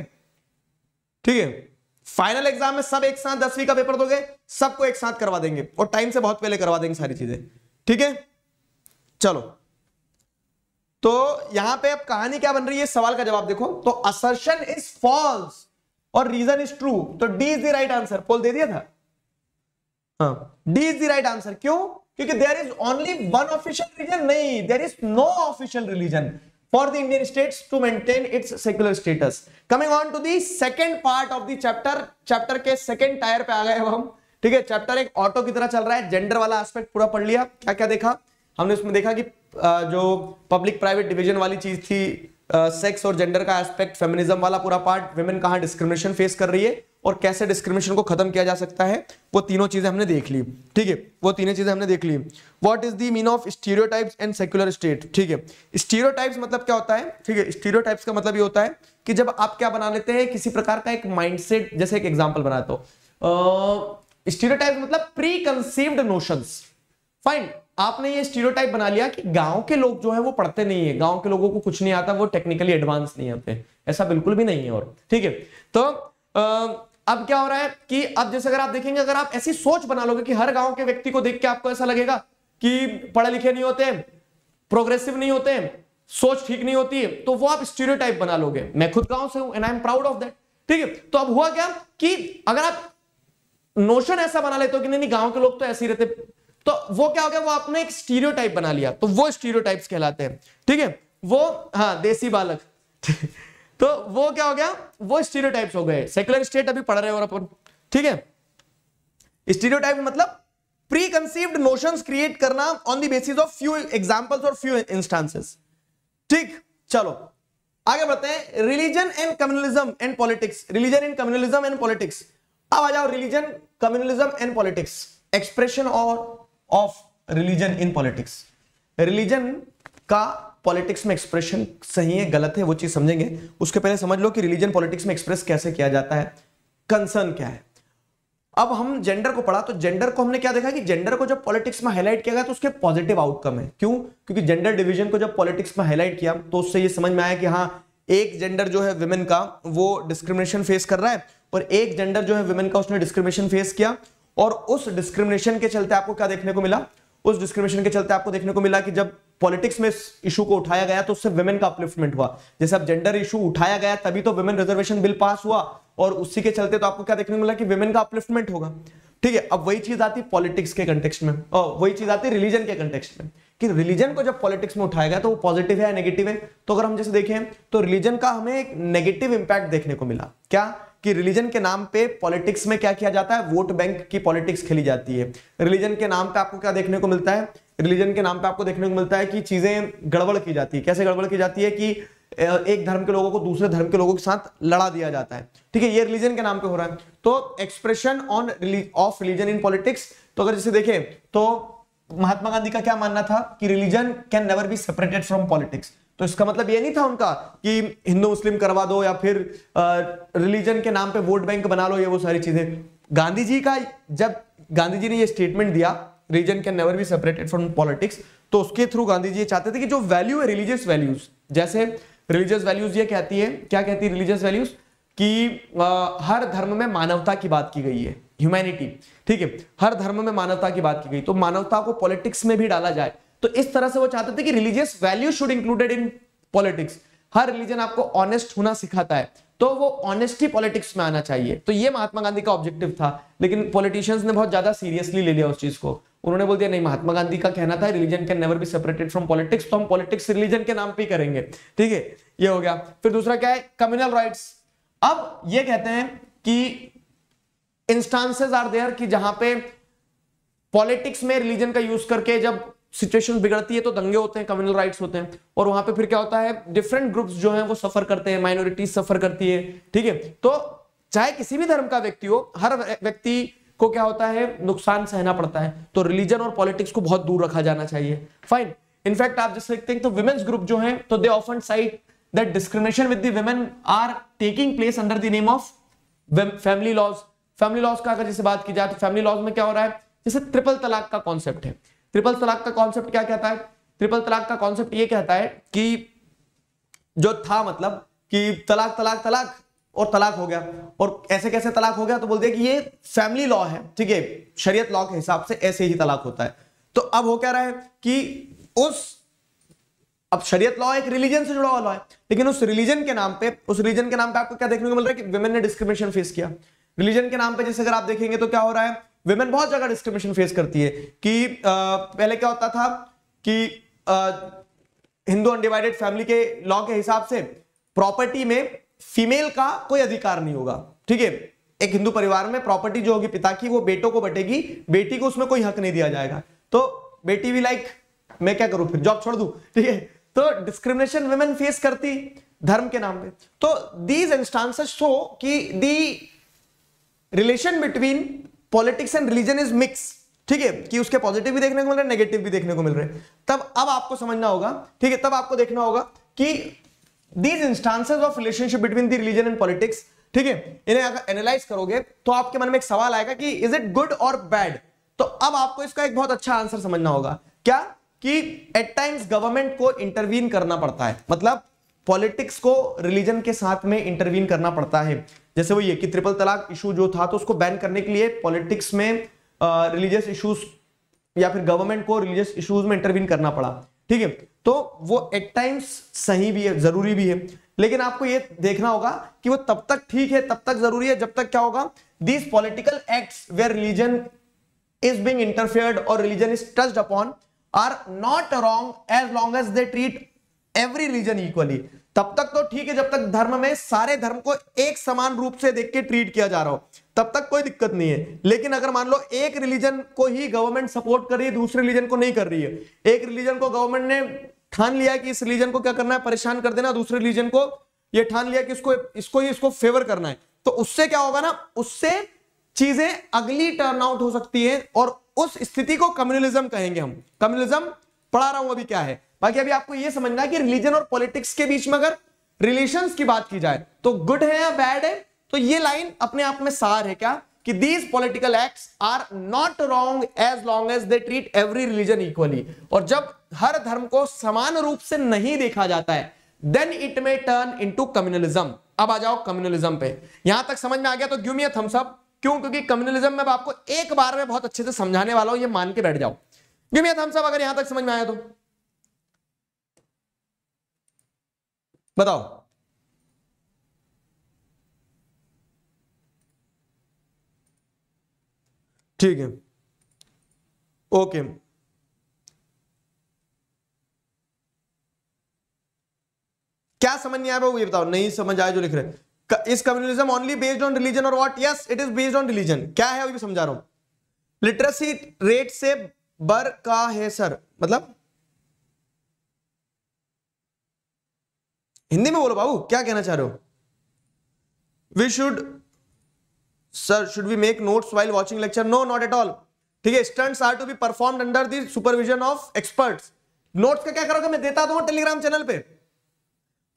ठीक है फाइनल एग्जाम में सब एक साथ दसवीं का पेपर दोगे सबको एक साथ करवा देंगे और टाइम से बहुत पहले करवा देंगे सारी चीजें ठीक है चलो तो यहां पे अब कहानी क्या बन रही है सवाल का जवाब देखो तो असर्शन इज फॉल्स और रीजन इज ट्रू तो D is the right answer poll दे दिया था D is the right answer क्यों क्योंकि there is only one official religion नहीं there is no official religion for the Indian state to maintain its secular status coming on to the second part of chapter chapter के second tier पे आ गए हम ठीक है chapter एक auto की तरह चल रहा है जेंडर वाला एस्पेक्ट पूरा पढ़ लिया क्या क्या देखा हमने उसमें देखा कि जो पब्लिक प्राइवेट डिविजन वाली चीज थी सेक्स और जेंडर का एस्पेक्ट फेमिनिज्म वाला पूरा पार्ट वुमेन कहा डिस्क्रिमिनेशन फेस कर रही है और कैसे डिस्क्रिमिनेशन को खत्म किया जा सकता है वो तीनों चीजें हमने देख ली ठीक है वो तीनों चीजें हमने देख ली what is the mean of stereo and secular state ठीक है स्टीरियो मतलब क्या होता है ठीक है स्टीरियो का मतलब ये होता है कि जब आप क्या बना लेते हैं किसी प्रकार का एक माइंडसेट जैसे एक एग्जाम्पल बनाते हो स्टीरियो मतलब प्री कंसीव्ड नोशन फाइन आपने ये स्टीरियोटाइप बना लिया कि गांव के लोग जो है वो पढ़ते नहीं है गांव के लोगों को कुछ नहीं आता वो टेक्निकली एडवांस नहीं आते ऐसा बिल्कुल भी नहीं है और ठीक है तो आ, अब क्या हो रहा है कि अब जैसे अगर आप देखेंगे अगर आप ऐसी सोच बना लोगे कि हर गांव के व्यक्ति को देख के आपको ऐसा लगेगा कि पढ़े लिखे नहीं होते प्रोग्रेसिव नहीं होते सोच ठीक नहीं होती है तो वो आप स्टीरियोटाइप बना लोगे मैं खुद गांव से हूं and I am proud of that ठीक है तो अब हुआ क्या कि अगर आप नोशन ऐसा बना लेते हो कि नहीं नहीं गांव के लोग तो ऐसे ही रहते तो वो क्या हो गया वो आपने एक स्टीरियो बना लिया तो वो स्टीरियो कहलाते हैं ठीक है वो हाँ देसी बालक तो वो क्या हो गया वो स्टीरियोटाइप्स हो गए सेकुलर स्टेट अभी पढ़ रहे हो अपन ठीक है स्टीरियोटाइप मतलब प्री कंसीव्ड नोशन क्रिएट करना on the basis of few examples और फ्यू इंस्टांसेस ठीक चलो आगे बढ़ते हैं religion and communalism and politics religion and communalism and politics अब आ जाओ religion communalism and politics expression और of religion in politics religion का पॉलिटिक्स में एक्सप्रेशन सही है गलत है वो चीज़ समझेंगे उसके पहले समझ लो कि रिलीजन पॉलिटिक्स में एक्सप्रेस कैसे किया जाता है कंसर्न क्या है अब हम जेंडर को पढ़ा तो जेंडर को हमने क्या देखा कि जेंडर को जब पॉलिटिक्स में हाईलाइट किया गया तो उसके पॉजिटिव आउटकम है क्यों क्योंकि जेंडर डिवीजन को जब पॉलिटिक्स में हाईलाइट किया तो उससे ये समझ में आया कि हाँ एक जेंडर जो है वुमेन का वो डिस्क्रिमिनेशन फेस कर रहा है और एक जेंडर जो है वुमेन का उसने डिस्क्रिमिनेशन फेस किया और उस डिस्क्रिमिनेशन के चलते आपको क्या देखने को मिला उस डिस्क्रिमिनेशन के चलते आपको देखने को मिला कि जब पॉलिटिक्स में इस इशू को उठाया गया तो उससे वुमेन का अपलिफ्टमेंट हुआ जैसे अब जेंडर इशू उठाया गया तभी तो वुमेन रिजर्वेशन बिल पास हुआ और उसी के चलते तो आपको क्या देखने को मिला कि वुमेन का अपलिफ्टमेंट होगा ठीक है अब वही चीज आती है पॉलिटिक्स के कंटेक्स में और वही चीज आती है रिलीजन के कंटेक्स में कि रिलीजन को जब पॉलिटिक्स में उठाया गया तो वो पॉजिटिव है नेगेटिव है तो अगर हम जैसे देखें तो रिलीजन का हमें एक नेगेटिव इंपैक्ट देखने को मिला क्या कि रिलीजन के नाम पे पॉलिटिक्स में क्या किया जाता है वोट बैंक की पॉलिटिक्स खेली जाती है रिलीजन के नाम पे आपको क्या देखने को मिलता है रिलीजन के नाम पे आपको देखने को मिलता है कि चीजें गड़बड़ की जाती है कैसे गड़बड़ की जाती है कि एक धर्म के लोगों को दूसरे धर्म के लोगों के साथ लड़ा दिया जाता है ठीक है ये रिलीजन के नाम पे हो रहा है तो expression on of religion in politics तो अगर जैसे देखें तो महात्मा गांधी का क्या मानना था कि religion can never be separated from politics तो इसका मतलब ये नहीं था उनका कि हिंदू मुस्लिम करवा दो या फिर रिलीजन के नाम पे वोट बैंक बना लो ये वो सारी चीजें गांधी जी का जब गांधी जी ने ये स्टेटमेंट दिया religion can never be separated from politics तो उसके थ्रू गांधी जी चाहते थे कि जो वैल्यू है रिलीजियस वैल्यूज जैसे रिलीजियस वैल्यूज ये कहती है क्या कहती है रिलीजियस वैल्यूज कि आ, हर धर्म में मानवता की बात की गई है ह्यूमैनिटी ठीक है हर धर्म में मानवता की बात की गई तो मानवता को पॉलिटिक्स में भी डाला जाए तो इस तरह से वो चाहते थे कि religious value should included in politics हर रिलीजन आपको ऑनेस्ट होना सिखाता है तो वो ऑनेस्टी पॉलिटिक्स में आना चाहिए तो ये महात्मा गांधी का ऑब्जेक्टिव था लेकिन पॉलिटिशियंस ने बहुत ज्यादा सीरियसली ले लिया उस चीज को उन्होंने बोल दिया नहीं महात्मा गांधी का कहना था religion can never be separated from politics तो हम पॉलिटिक्स रिलीजन के नाम पे ही करेंगे ठीक है ये हो गया फिर दूसरा क्या है कम्युनल राइट्स अब ये कहते हैं कि इंस्टांसेस आर देयर कि जहां पे पॉलिटिक्स में रिलीजन का यूज करके जब सिचुएशन बिगड़ती है तो दंगे होते हैं कम्युनल राइट्स होते हैं और वहां पे फिर क्या होता है डिफरेंट ग्रुप्स जो हैं वो सफर करते हैं माइनॉरिटीज सफर करती है ठीक है तो चाहे किसी भी धर्म का व्यक्ति हो हर व्यक्ति को क्या होता है नुकसान सहना पड़ता है तो रिलीजन और पॉलिटिक्स को बहुत दूर रखा जाना चाहिए फाइन इनफैक्ट आप तो जैसे देखते हैं तो वुमेन्स ग्रुप जो है तो they often cite that discrimination with women are taking place under the name of family laws family laws का अगर जैसे बात की जाए तो फैमिली लॉज में क्या हो रहा है जैसे ट्रिपल तलाक का कॉन्सेप्ट है ट्रिपल तलाक का कॉन्सेप्ट क्या कहता है ट्रिपल तलाक का कॉन्सेप्ट ये कहता है कि जो था मतलब कि तलाक तलाक तलाक और तलाक हो गया और ऐसे कैसे तलाक हो गया तो बोल दिया कि ये फैमिली लॉ है ठीक है शरीयत लॉ के हिसाब से ऐसे ही तलाक होता है तो अब हो क्या रहा है कि उस अब शरीयत लॉ एक रिलीजन से जुड़ा हुआ लॉ है लेकिन उस रिलीजन के नाम पे उस रिलीजन के नाम पे आपको क्या देखने को मिल रहा है कि विमेन ने डिस्क्रिमिनेशन फेस किया रिलीजन के नाम पे जैसे अगर आप देखेंगे तो क्या हो रहा है वेमेन बहुत ज्यादा डिस्क्रिमिनेशन फेस करती है कि आ, पहले क्या होता था कि हिंदू अनडिवाइडेड फैमिली के लॉ के हिसाब से प्रॉपर्टी में फीमेल का कोई अधिकार नहीं होगा ठीक है एक हिंदू परिवार में प्रॉपर्टी जो होगी पिता की वो बेटों को बटेगी बेटी को उसमें कोई हक नहीं दिया जाएगा तो बेटी भी लाइक मैं क्या करूं फिर जॉब छोड़ दू ठीक है तो डिस्क्रिमिनेशन वेमेन फेस करती धर्म के नाम पे तो दीज इंस्टांसेस शो कि the relation between politics and religion is mix ठीक है कि उसके पॉजिटिव भी देखने को मिल रहे हैं नेगेटिव भी देखने को मिल रहे हैं तब अब आपको समझना होगा ठीक है तब आपको देखना होगा कि these instances of relationship between the religion and politics ठीक है इन्हें अगर एनालाइज करोगे तो आपके मन में एक सवाल आएगा कि इज इट गुड और बैड तो अब आपको इसका एक बहुत अच्छा आंसर समझना होगा क्या कि एट टाइम्स गवर्नमेंट को इंटरवीन करना पड़ता है मतलब पॉलिटिक्स को रिलीजन के साथ में इंटरवीन करना पड़ता है जैसे वो ये कि ट्रिपल तलाक इशू जो था तो उसको बैन करने के लिए पॉलिटिक्स में रिलीजियस इशूज या फिर गवर्नमेंट को रिलीजियस इशूज में इंटरवीन करना पड़ा ठीक है तो वो एट टाइम्स सही भी है जरूरी भी है लेकिन आपको ये देखना होगा कि वो तब तक ठीक है तब तक जरूरी है जब तक क्या होगा these political act where religion is being interfered और religion is touched upon are not wrong as long as they treat every religion equally तब तक तो ठीक है जब तक धर्म में सारे धर्म को एक समान रूप से देख के ट्रीट किया जा रहा हो तब तक कोई दिक्कत नहीं है लेकिन अगर मान लो एक रिलीजन को ही गवर्नमेंट सपोर्ट कर रही है दूसरे रिलीजन को नहीं कर रही है एक रिलीजन को गवर्नमेंट ने ठान लिया कि इस रिलीजन को क्या करना है परेशान कर देना दूसरे रिलीजन को यह ठान लिया कि इसको इसको ही इसको फेवर करना है तो उससे क्या होगा ना उससे चीजें अगली टर्न आउट हो सकती है और उस स्थिति को कम्युनलिज्म कहेंगे हम कम्युनलिज्म पढ़ा रहा हूं अभी क्या है बाकी अभी आपको यह समझना है कि रिलीजन और पॉलिटिक्स के बीच में अगर रिलेशन की बात की जाए तो गुड है या बैड है तो ये लाइन अपने आप में सार है क्या कि these political acts are not wrong as long as they treat every religion equally और जब हर धर्म को समान रूप से नहीं देखा जाता है then it may turn in to communalism अब आ जाओ कम्युनलिज्म पे यहां तक समझ में आ गया तो गिव मी अ थम्स क्यों क्योंकि कम्युनलिज्म में आपको एक बार में बहुत अच्छे से समझाने वाला हूं ये मान के बैठ जाओ गिव मी अ थम्स अगर यहां तक समझ में आया तो बताओ ठीक है ओके क्या समझ नहीं आया वो ये बताओ नहीं समझ आया जो लिख रहे इस communism only based on religion और what yes it is based on religion क्या है अभी समझा रहा हूं लिटरेसी रेट से बर का है सर मतलब हिंदी में बोलो बाबू क्या कहना चाह रहे हो we should sir should we make notes while watching lecture no not at all ठीक है stunts are to be performed under the supervision of experts notes का क्या करोगे मैं देता दूंगा टेलीग्राम चैनल पे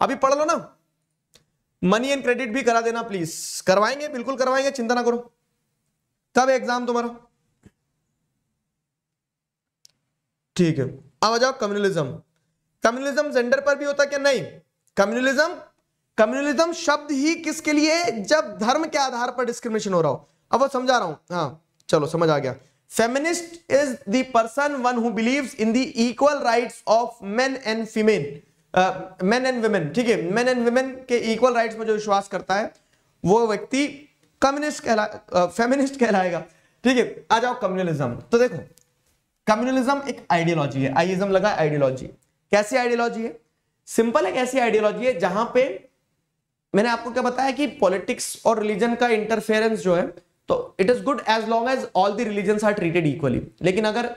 अभी पढ़ लो ना मनी एंड क्रेडिट भी करा देना प्लीज करवाएंगे बिल्कुल करवाएंगे चिंता ना करो तब एग्जाम तुम्हारा ठीक है अब आ जाओ कम्युनलिज्म कम्युनलिज्म जेंडर पर भी होता क्या नहीं कम्युनलिज्म कम्युनलिज्म शब्द ही किसके लिए जब धर्म के आधार पर डिस्क्रिमिनेशन हो रहा हो अब वो समझा रहा हूं हाँ चलो समझ आ गया फेमिनिस्ट इज दर्सन one who believe in the equal right of men and female men and women ठीक है मेन एंड वुमेन के इक्वल राइट में जो विश्वास करता है वो व्यक्ति कम्युनिस्ट कहला फेमिनिस्ट कहलाएगा ठीक है आ जाओ कम्युनलिज्म तो देखो कम्युनलिज्म एक आइडियोलॉजी है आइजम लगा आइडियोलॉजी कैसी आइडियोलॉजी है सिंपल एक ऐसी आइडियोलॉजी है जहां पे मैंने आपको क्या बताया कि पॉलिटिक्स और रिलीजन का इंटरफेरेंस जो है तो it is good as long as all the religion are treated equally लेकिन अगर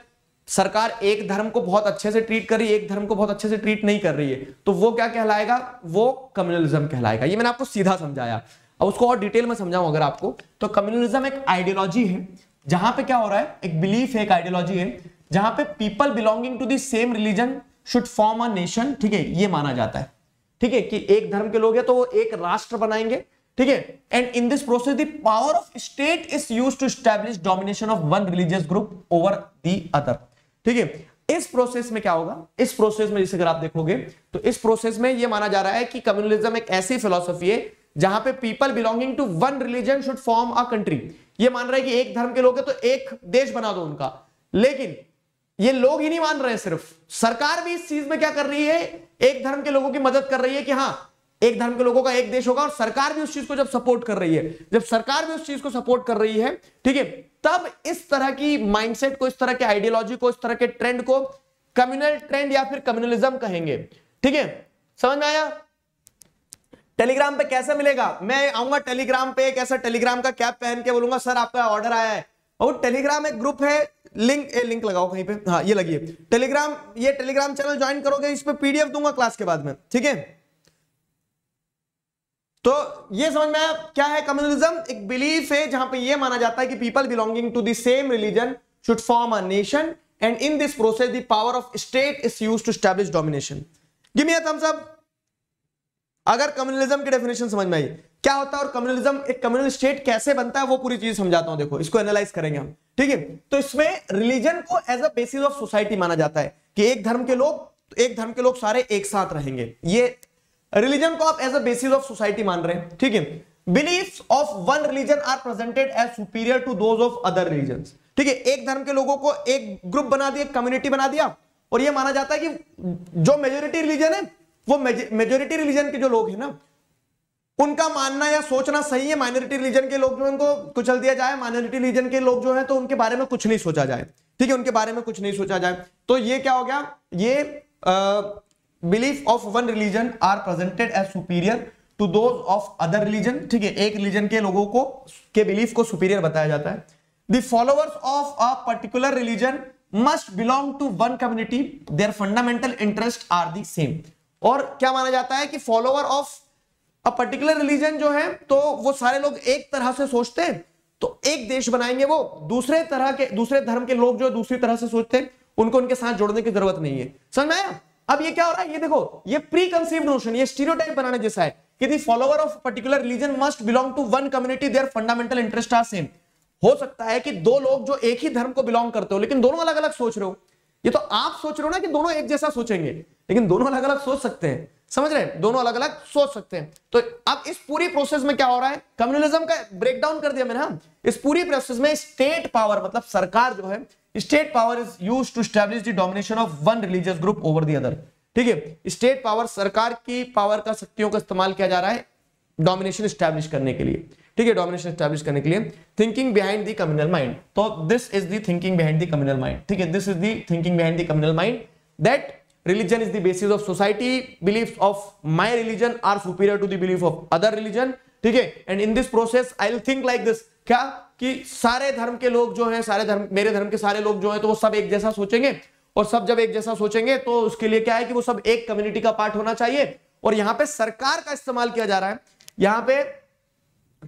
सरकार एक धर्म को बहुत अच्छे से ट्रीट कर रही है एक धर्म को बहुत अच्छे से ट्रीट नहीं कर रही है तो वो क्या कहलाएगा वो कम्युनलिज्म कहलाएगा ये मैंने आपको सीधा समझाया अब उसको और डिटेल में समझाऊं अगर आपको तो कम्युनलिज्म एक आइडियोलॉजी है जहां पे क्या हो रहा है एक बिलीफ है एक आइडियोलॉजी है जहां पे people belonging to the same religion should form a nation ठीक है ये माना जाता है ठीक है कि एक धर्म के लोग है तो वो एक राष्ट्र बनाएंगे ठीक है and in this process the power of state is use to establish domination of one religious group over the other ठीक है इस प्रोसेस में क्या होगा इस प्रोसेस में जैसे अगर आप देखोगे तो इस प्रोसेस में यह माना जा रहा है कि कम्युनलिज्म एक ऐसी फिलोसफी है जहां पे people belonging to one religion should form a country ये मान रहा है कि एक धर्म के लोग है तो एक देश बना दो उनका लेकिन ये लोग ही नहीं मान रहे सिर्फ सरकार भी इस चीज में क्या कर रही है एक धर्म के लोगों की मदद कर रही है कि हाँ एक धर्म के लोगों का एक देश होगा और सरकार भी उस चीज को जब सपोर्ट कर रही है जब सरकार भी उस चीज को सपोर्ट कर रही है ठीक है तब इस तरह की माइंडसेट को इस तरह के आइडियोलॉजी को इस तरह के ट्रेंड को कम्युनल ट्रेंड या फिर कम्युनलिज्म कहेंगे ठीक है समझ में आया टेलीग्राम पे कैसे मिलेगा मैं आऊंगा टेलीग्राम पे कैसा टेलीग्राम का कैप पहन के बोलूंगा सर आपका ऑर्डर आया है और टेलीग्राम एक ग्रुप है लिंक ए लिंक लगाओ कहीं पे हाँ ये लगी टेलीग्राम ये टेलीग्राम चैनल ज्वाइन करोगे इस पर पीडीएफ दूंगा क्लास के बाद में ठीक है तो ये समझ में आया क्या है कम्युनलिज्म एक बिलीफ है जहां पे ये माना जाता है कि people belonging to the same religion should form a nation and in this process the power of state is use to establish domination give me a thumbs up अगर कम्युनलिज्म की डेफिनेशन समझ में आई क्या होता है और कम्युनलिज्म एक communal state कैसे बनता है वो पूरी चीज समझाता हूं देखो इसको एनालाइज करेंगे हम ठीक है तो इसमें रिलीजन को as a basis of society माना जाता है कि एक धर्म के लोग एक धर्म के लोग सारे एक साथ रहेंगे ये रिलीजन को आप as a basis of society मान रहे हैं ठीक है belief of one religion are presented as superior to those of other religion ठीक है एक धर्म के लोगों को एक ग्रुप बना दिया कम्युनिटी बना दिया और यह माना जाता है कि जो मेजोरिटी रिलीजन है वो मेजोरिटी रिलीजन के जो लोग हैं ना उनका मानना या सोचना सही है माइनॉरिटी रिलीजन के लोग जो उनको कुचल दिया जाए माइनॉरिटी रिलीजन के लोग जो है तो उनके बारे में कुछ नहीं सोचा जाए ठीक है उनके बारे में कुछ नहीं सोचा जाए तो ये क्या हो गया ये belief of one religion are presented as superior to those of other religion ठीक है एक रिलीजन के लोगों को के बिलीफ को सुपीरियर बताया जाता है the followers of a particular religion must belong to one community their fundamental interest are the same और क्या माना जाता है कि follower of a particular religion जो है तो वो सारे लोग एक तरह से सोचते हैं तो एक देश बनाएंगे वो दूसरे तरह के दूसरे धर्म के लोग जो दूसरी तरह से सोचते हैं उनको उनके साथ जोड़ने की जरूरत नहीं है समझ में आया अब ये क्या हो रहा है ये देखो ये प्री कंसीव नोशन ये स्टीरियोटाइप बनाने जैसा है कि the follower of particular religion must belong to one community their fundamental interest are same हो सकता है कि दो लोग जो एक ही धर्म को बिलोंग करते हो लेकिन दोनों अलग अलग सोच रहे हो ये तो आप सोच रहे हो ना कि दोनों एक जैसा सोचेंगे लेकिन दोनों अलग अलग सोच सकते हैं समझ रहे हैं दोनों अलग अलग सोच सकते हैं तो अब इस पूरी प्रोसेस में क्या हो रहा है कम्युनलिज्म का ब्रेकडाउन कर दिया मैंने हम हाँ। इस पूरी प्रोसेस में स्टेट पावर मतलब सरकार जो है state power is use to establish domination of one religious group over the other ठीक है स्टेट पावर सरकार की पावर का शक्तियों का इस्तेमाल किया जा रहा है डोमिनेशन स्टैब्लिश करने के लिए ठीक है डोमिनेशन स्टैब्लिश करने के लिए thinking behind the communal mind तो this is the thinking behind the communal mind ठीक है this is the thinking behind the communal mind that religion is the basis of society beliefs of my religion are superior to the belief of other religion ठीक है and in this process I think like this क्या कि सारे धर्म के लोग जो हैं सारे धर्म मेरे धर्म के सारे लोग जो हैं तो वो सब एक जैसा सोचेंगे और सब जब एक जैसा सोचेंगे तो उसके लिए क्या है कि वो सब एक कम्युनिटी का पार्ट होना चाहिए और यहाँ पे सरकार का इस्तेमाल किया जा रहा है यहाँ पे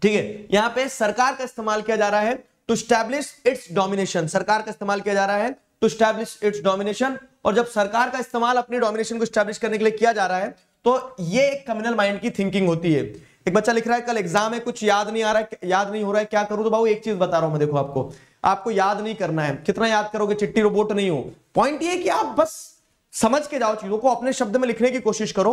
ठीक है यहाँ पे सरकार का इस्तेमाल किया जा रहा है टू स्टैब्लिश इट्स डोमिनेशन सरकार का इस्तेमाल किया जा रहा है टू स्टैब्लिश इट्स डोमिनेशन और जब सरकार का इस्तेमाल अपने डोमिनेशन को स्टैब्लिश करने के लिए किया जा रहा है तो ये एक कम्युनल माइंड की थिंकिंग होती है एक बच्चा लिख रहा है कल एग्जाम है कुछ याद नहीं आ रहा है याद नहीं हो रहा है क्या करूं तो भाई एक चीज बता रहा हूं मैं देखो आपको आपको याद नहीं करना है कितना याद करोगे चिट्टी रोबोट नहीं हो पॉइंट ये कि आप बस समझ के जाओ चीजों को अपने शब्द में लिखने की कोशिश करो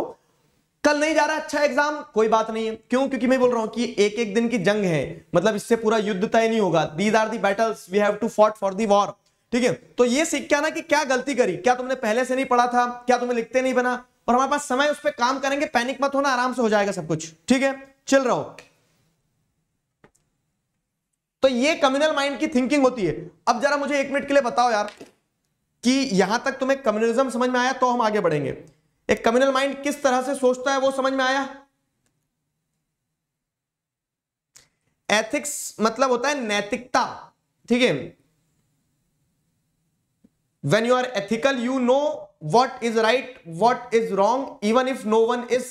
कल नहीं जा रहा अच्छा एग्जाम कोई बात नहीं है क्यों क्योंकि मैं बोल रहा हूं कि एक एक दिन की जंग है मतलब इससे पूरा युद्ध तय नहीं होगा these are the battles we have to fought for the war ठीक है तो ये सीख क्या ना कि क्या गलती करी क्या तुमने पहले से नहीं पढ़ा था क्या तुम्हें लिखते नहीं बना और हमारे पास समय उस पर काम करेंगे पैनिक मत होना आराम से हो जाएगा सब कुछ ठीक है चल रहो तो ये कम्युनल माइंड की थिंकिंग होती है अब जरा मुझे एक मिनट के लिए बताओ यार कि यहां तक तुम्हें कम्युनलिज्म समझ में आया तो हम आगे बढ़ेंगे एक कम्युनल माइंड किस तरह से सोचता है वो समझ में आया एथिक्स मतलब होता है नैतिकता ठीक है when you are ethical you know what is right what is wrong even if no one is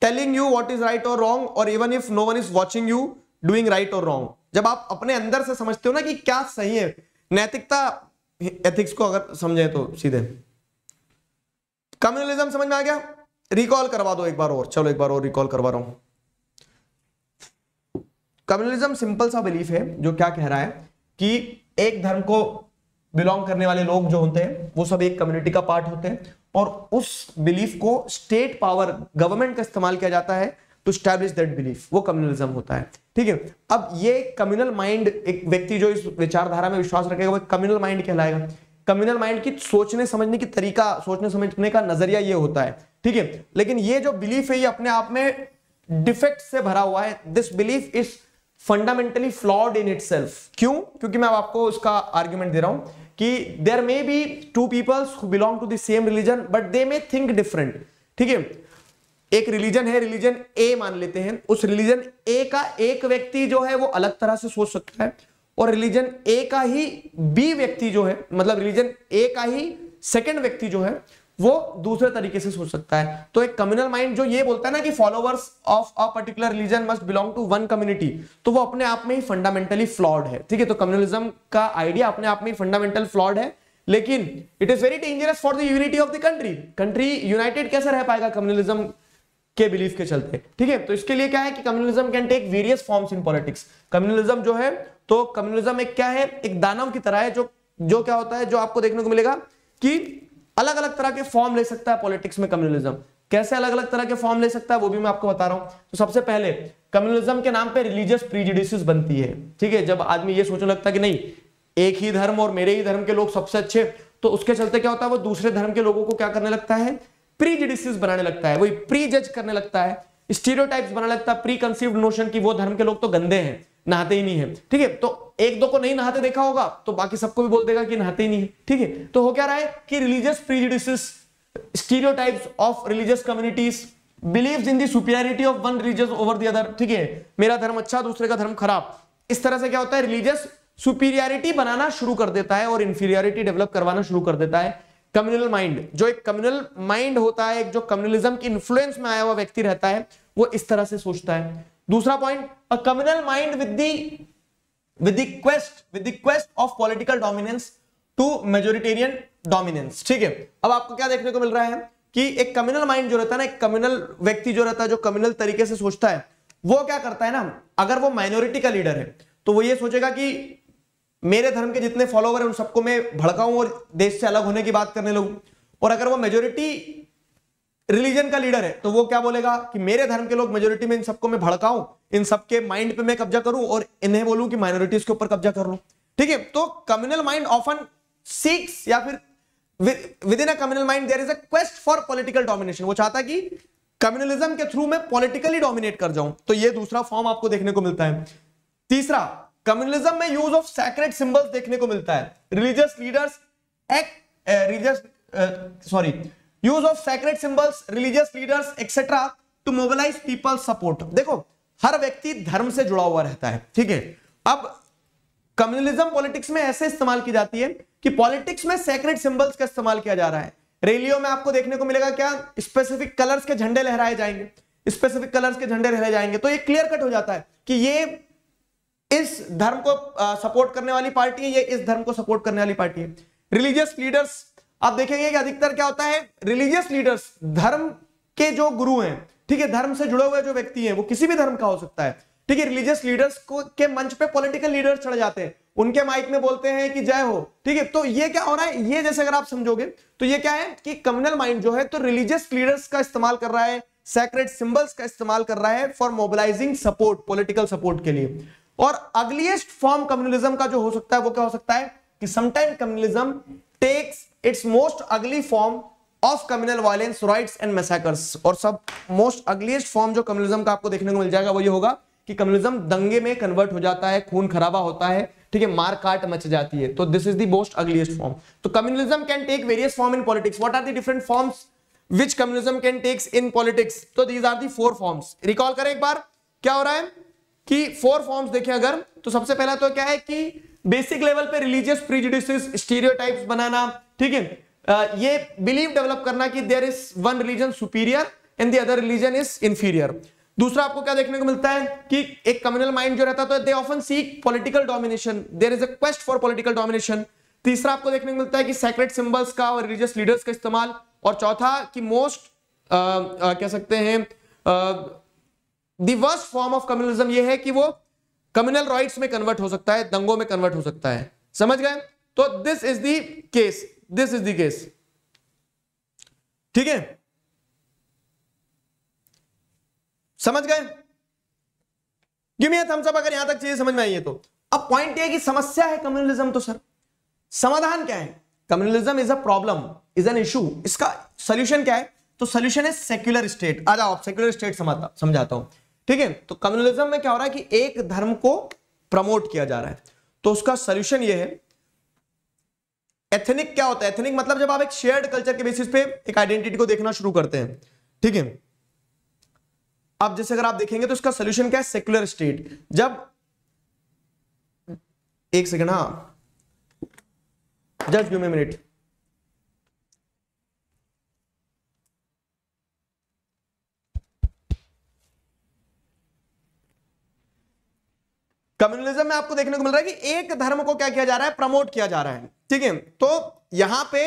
telling you what is right or wrong और even if no one is watching you doing right or wrong जब आप अपने अंदर से समझते हो ना कि क्या सही है नैतिकता एथिक्स को अगर समझे तो सीधे कम्युनलिज्म समझ में आ गया रिकॉल करवा दो एक बार और चलो एक बार और रिकॉल करवा रहा हूं कम्युनलिज्म सिंपल सा बिलीफ है जो क्या कह रहा है कि एक धर्म को बिलोंग करने वाले लोग जो होते हैं वो सब एक कम्युनिटी का पार्ट होते हैं और उस बिलीफ को स्टेट पावर गवर्नमेंट का इस्तेमाल किया जाता है टू स्टैब्लिश दैट बिलीफ वो कम्युनलिज्म होता है ठीक है अब ये कम्युनल माइंड एक व्यक्ति जो इस विचारधारा में विश्वास रखेगा वो कम्युनल माइंड कहलाएगा कम्युनल माइंड की सोचने समझने की तरीका सोचने समझने का नजरिया ये होता है ठीक है लेकिन ये जो बिलीफ है ये अपने आप में डिफेक्ट से भरा हुआ है this belief is fundamentally flawed in it क्यों क्योंकि मैं आपको इसका आर्ग्यूमेंट दे रहा हूं कि there may be two peoples who belong to the same religion but they may think different ठीक है एक रिलीजन है रिलीजन ए मान लेते हैं उस रिलीजन ए का एक व्यक्ति जो है वो अलग तरह से सोच सकता है और रिलीजन ए का ही बी व्यक्ति जो है मतलब रिलीजन ए का ही सेकंड व्यक्ति जो है वो दूसरे तरीके से सोच सकता है तो एक कम्युनल माइंड जो ये बोलता है ना कि followers of a particular religion must belong to one community तो वो अपने आप में ही फंडामेंटली फ्लॉड है ठीक है तो कम्युनलिज्म का आइडिया अपने आप में ही फंडामेंटल फ्लॉड है लेकिन it is very dangerous for the unity of the country country united कैसे रह पाएगा कम्युनलिज्म के बिलीफ के चलते ठीक है तो इसके लिए क्या है कि communalism can take various forms in politics communalism जो है तो कम्युनलिज्म एक क्या है एक दानव की तरह है जो जो क्या होता है जो आपको देखने को मिलेगा कि अलग अलग तरह के फॉर्म ले सकता है पॉलिटिक्स में कम्युनलिज्म कैसे अलग अलग तरह के फॉर्म ले सकता है वो भी मैं आपको बता रहा हूं तो सबसे पहले कम्युनलिज्म के नाम पे रिलीजियस प्रीजुडिस बनती है ठीक है जब आदमी ये सोचने लगता है कि नहीं एक ही धर्म और मेरे ही धर्म के लोग सबसे अच्छे तो उसके चलते क्या होता है वो दूसरे धर्म के लोगों को क्या करने लगता है प्रीजुडिस बनाने लगता है वही प्री जज करने लगता है स्टीरियोटाइप्स बनाने लगता है प्री कंसीव्ड नोशन की वो धर्म के लोग तो गंदे हैं नहाते ही नहीं है ठीक है तो एक दो को नहीं नहाते देखा होगा तो बाकी सबको भी बोल देगा कि नहाते ही नहीं है ठीक है तो हो क्या रहा है कि religious prejudice stereotypes of religious communities believe in the superiority of one religious over the other ठीक है मेरा धर्म अच्छा दूसरे का धर्म खराब इस तरह से क्या होता है रिलीजियस सुपीरियरिटी बनाना शुरू कर देता है और इंफीरियरिटी डेवलप करवाना शुरू कर देता है कम्युनल माइंड जो एक कम्युनल माइंड होता है जो कम्युनलिज्म की इन्फ्लुएंस में आया हुआ व्यक्ति रहता है वो इस तरह से सोचता है दूसरा point a communal mind with the with the quest with the quest of political dominance to majoritarian dominance ठीक है अब आपको क्या देखने को मिल रहा है कि एक कम्युनल माइंड जो रहता है ना एक कम्युनल व्यक्ति जो रहता है जो कम्युनल तरीके से सोचता है वो क्या करता है ना अगर वो माइनॉरिटी का लीडर है तो वो ये सोचेगा कि मेरे धर्म के जितने फॉलोवर हैं उन सबको मैं भड़काऊं और देश से अलग होने की बात करने लगूं और अगर वो मेजोरिटी रिलीजन का लीडर है तो वो क्या बोलेगा कि मेरे धर्म के लोग मेजोरिटी में इन सबको मैं भड़काऊं इन सबके माइंड पे मैं कब्जा करूं और इन्हें बोलूं कि माइनॉरिटीज के ऊपर कब्जा कर लू ठीक है तो कम्युनल माइंड ऑफन सीक्स या फिर within a communal mind there is a quest for political domination वो चाहता है कि कम्युनलिज्म के थ्रू मैं पॉलिटिकली डोमिनेट कर जाऊं तो ये दूसरा फॉर्म आपको देखने को मिलता है तीसरा कम्युनलिज्म में यूज ऑफ सैक्रेड सिंबल्स देखने को मिलता है religious leaders act religious sorry use of sacred symbols religious leaders etcetera to mobilise people support देखो हर व्यक्ति धर्म से जुड़ा हुआ रहता है ठीक है अब कम्युनलिज्म पॉलिटिक्स में ऐसे इस्तेमाल की जाती है कि पॉलिटिक्स में सेक्रेट सिंबल्स का इस्तेमाल किया जा रहा है रैलियों में आपको देखने को मिलेगा क्या स्पेसिफिक कलर्स के झंडे लहराए जाएंगे स्पेसिफिक कलर्स के झंडे लहराए जाएंगे तो ये क्लियर कट हो जाता है कि ये इस धर्म को सपोर्ट करने वाली पार्टी है ये इस धर्म को सपोर्ट करने वाली पार्टी है रिलीजियस लीडर्स आप देखेंगे कि अधिकतर क्या होता है रिलीजियस लीडर्स धर्म के जो गुरु हैं ठीक है धर्म से जुड़े हुए जो व्यक्ति हैं वो किसी भी धर्म का हो सकता है ठीक है रिलीजियस लीडर्स को के मंच पे पॉलिटिकल लीडर्स चढ़ जाते हैं उनके माइक में बोलते हैं कि जय हो ठीक है तो ये क्या हो रहा है ये जैसे अगर आप समझोगे तो ये क्या है कि कम्युनल माइंड जो है तो रिलीजियस लीडर्स का इस्तेमाल कर रहा है सेक्रेट सिंबल्स का इस्तेमाल कर रहा है for mobilising support political support के लिए और अगलीस्ट फॉर्म कम्युनलिज्म का जो हो सकता है वो क्या हो सकता है कि sometime communalism takes its most ugly form of communal violence riots and massacres और सब मोस्ट अगलीस्ट फॉर्म जो कम्युनिज्म का आपको देखने को मिल जाएगा वो ये होगा कि कम्युनिज्म दंगे में कन्वर्ट हो जाता है खून खराबा होता है ठीक है मार काट मच जाती है तो this is the most ugliest form तो communism can take various form in politics what are the different forms which communism can takes in politics तो these are the four forms recall करें एक बार क्या हो रहा है कि फोर फॉर्म्स देखें अगर तो सबसे पहला तो क्या है कि बेसिक लेवल पे रिलीजियस प्रीजुडिस स्टीरियोटाइप्स बनाना ठीक है ये बिलीव डेवलप करना कि there is one religion superior and the other religion is inferior दूसरा आपको क्या देखने को मिलता है कि एक कम्युनल माइंड जो रहता है they often seek political domination there is a quest for political domination तीसरा आपको देखने को मिलता है कि सेक्रेट सिंबल्स का और रिलीजियस लीडर्स का इस्तेमाल और चौथा कि मोस्ट कह सकते हैं दर्स्ट फॉर्म ऑफ कम्युनलिज्म ये है कि वो कम्युनल राइट्स में कन्वर्ट हो सकता है दंगों में कन्वर्ट हो सकता है समझ गए तो this is the case this is the case ठीक है समझ गए गिव मी अगर यहां तक चीजें समझ में आई है तो अब पॉइंट ये कि समस्या है कम्युनलिज्म तो सर समाधान क्या है communalism is a problem is an issue इसका सोल्यूशन क्या है तो सोल्यूशन है सेक्युलर स्टेट आ जाओ सेक्युलर स्टेट समझाता हूं ठीक है तो कम्युनलिज्म में क्या हो रहा है कि एक धर्म को प्रमोट किया जा रहा है तो उसका सोल्यूशन यह है एथनिक क्या होता है एथनिक मतलब जब आप एक शेयर्ड कल्चर के बेसिस पे एक आइडेंटिटी को देखना शुरू करते हैं ठीक है अब जैसे अगर आप देखेंगे तो इसका सोल्यूशन क्या है सेक्युलर स्टेट जब एक सेकेंड हाँ just give me minute communalism में आपको देखने को मिल रहा है कि एक धर्म को क्या किया जा रहा है प्रमोट किया जा रहा है ठीक है तो यहां पे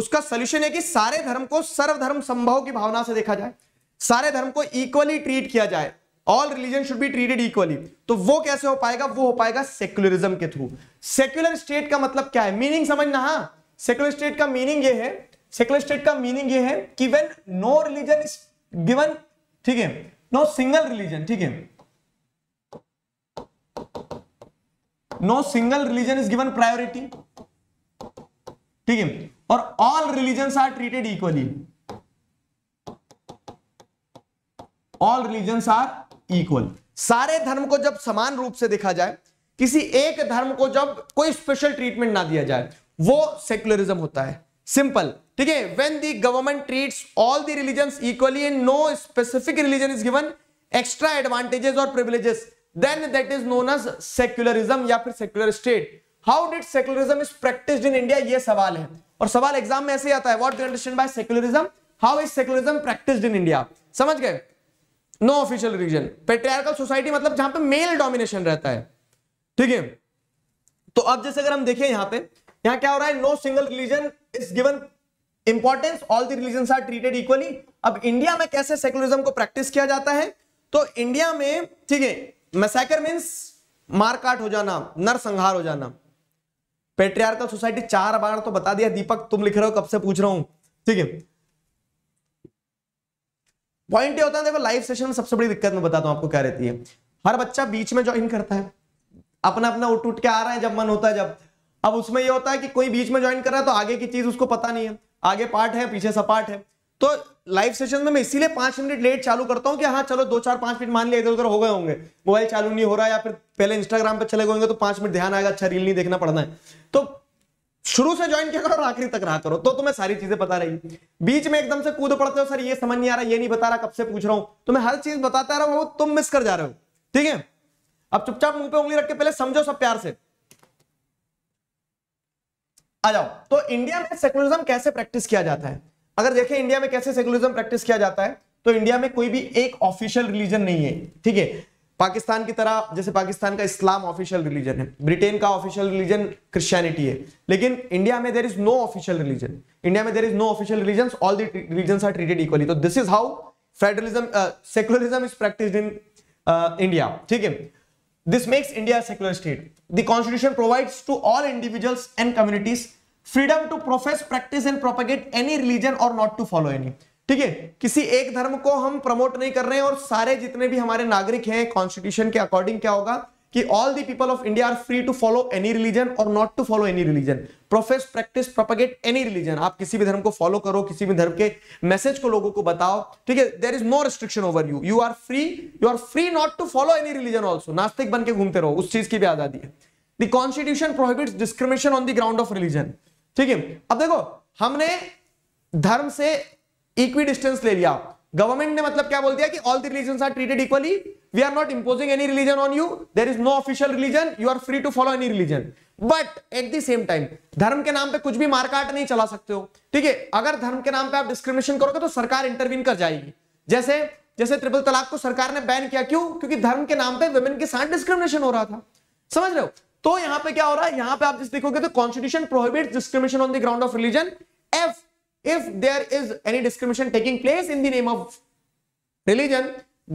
उसका सोल्यूशन है कि सारे धर्म को सर्वधर्म संभव की भावना से देखा जाए सारे धर्म को इक्वली ट्रीट किया जाए all religion should be treated equally तो वो कैसे हो पाएगा वो हो पाएगा सेक्युलरिज्म के थ्रू सेक्युलर स्टेट का मतलब क्या है मीनिंग समझना हा सेक्युलर स्टेट का मीनिंग ये है सेक्युलर स्टेट का मीनिंग ये है कि when no religion is given ठीक है नो सिंगल रिलीजन ठीक है no single religion is given priority ठीक है और all religion are treated equally all religion are equal सारे धर्म को जब समान रूप से देखा जाए किसी एक धर्म को जब कोई स्पेशल ट्रीटमेंट ना दिया जाए वो सेक्युलरिज्म होता है सिंपल ठीक है when the government treats all the religion equally and no specific religion is given extra advantages और privileges then that is known as secularism या फिर secular state how did secularism is practice in India ये सवाल है और सवाल exam में ऐसे आता है what do understand by secularism how is secularism practice in India समझ गए no official religion patriarchal society मतलब जहां पे मेल डोमिनेशन रहता है ठीक है तो अब जैसे अगर हम देखें यहां पे यहां क्या हो रहा है no single religion is given importance all the religion are treated equally अब इंडिया में कैसे सेक्युलरिज्म को प्रैक्टिस किया जाता है तो इंडिया में ठीक है मैसेकर मीन्स मारकाट हो जाना नरसंहार हो जाना पेट्रियारकल सोसाइटी चार बार तो बता दिया दीपक तुम लिख रहे हो कब से पूछ रहा हूं ठीक है पॉइंट ये होता है देखो लाइव सेशन में सबसे बड़ी दिक्कत मैं बताता हूं आपको क्या रहती है हर बच्चा बीच में ज्वाइन करता है अपना अपना उठ उठ के आ रहा है जब मन होता है जब अब उसमें यह होता है कि कोई बीच में ज्वाइन कर रहा है तो आगे की चीज उसको पता नहीं है आगे पार्ट है पीछे सा पार्ट है तो लाइव सेशन में मैं इसीलिए पांच मिनट लेट चालू करता हूँ कि हाँ चलो दो चार पांच मिनट मान लिया इधर उधर हो गए होंगे मोबाइल चालू नहीं हो रहा या फिर पहले इंस्टाग्राम पर चले गए होंगे तो पांच मिनट ध्यान आएगा अच्छा रील नहीं देखना पड़ना है तो शुरू से ज्वाइन किया करो और आखिरी तक रहा करो तो तुम्हें सारी चीजें पता रही बीच में एकदम से कूद पड़ते हो सर ये समझ नहीं आ रहा ये नहीं बता रहा कब से पूछ रहा हूं तो मैं हर चीज बताता रहा हूं तुम मिस कर जा रहे हो ठीक है अब चुपचाप मुंह पे उंगली रख के पहले समझो सब प्यार से आ जाओ तो इंडिया में सेकुलरिज्म कैसे प्रैक्टिस किया जाता है अगर देखें इंडिया में कैसे सेकुलरिज्म प्रैक्टिस किया जाता है तो इंडिया में कोई भी एक ऑफिशियल रिलीजन नहीं है ठीक है पाकिस्तान की तरह जैसे पाकिस्तान का इस्लाम ऑफिशियल रिलीजन है ब्रिटेन का ऑफिशियल रिलीजन क्रिश्चियनिटी है लेकिन इंडिया में there is no official religion India में there is no official religion all the religion are treated equally तो this is how federalism secularism is practice in India ठीक है this makes India secular state the constitution provides to all individuals and communities freedom to profess practice and propagate any religion और not to follow any ठीक है किसी एक धर्म को हम प्रमोट नहीं कर रहे हैं और सारे जितने भी हमारे नागरिक हैं कॉन्स्टिट्यूशन के अकॉर्डिंग क्या होगा कि all the people of India are free to follow any religion और not to follow any religion profess practice propagate any religion आप किसी भी धर्म को फॉलो करो किसी भी धर्म के मैसेज को लोगों को बताओ ठीक है there is no restriction over you you are free you are free not to follow any religion also नास्तिक बन के घूमते रहो उस चीज की भी आजादी है the constitution prohibit discrimination on the ground of religion ठीक है अब देखो हमने धर्म से इक्वी डिस्टेंस ले लिया गवर्नमेंट ने मतलब क्या बोल दिया कि all the religion are treated equally we are not imposing any religion on you there is no official religion you are free to follow any religion but at the same time धर्म के नाम पे कुछ भी मारकाट नहीं चला सकते हो ठीक है अगर धर्म के नाम पे आप डिस्क्रिमिनेशन करोगे तो सरकार इंटरवीन कर जाएगी जैसे जैसे ट्रिपल तलाक को सरकार ने बैन किया क्यों क्योंकि धर्म के नाम पे वुमेन के साथ डिस्क्रिमिनेशन हो रहा था समझ रहे हो तो यहां पे क्या हो रहा है यहां पे आप जिस देखोगे तो constitution prohibit discrimination on the ground of religion if if there is any discrimination taking place in the name of religion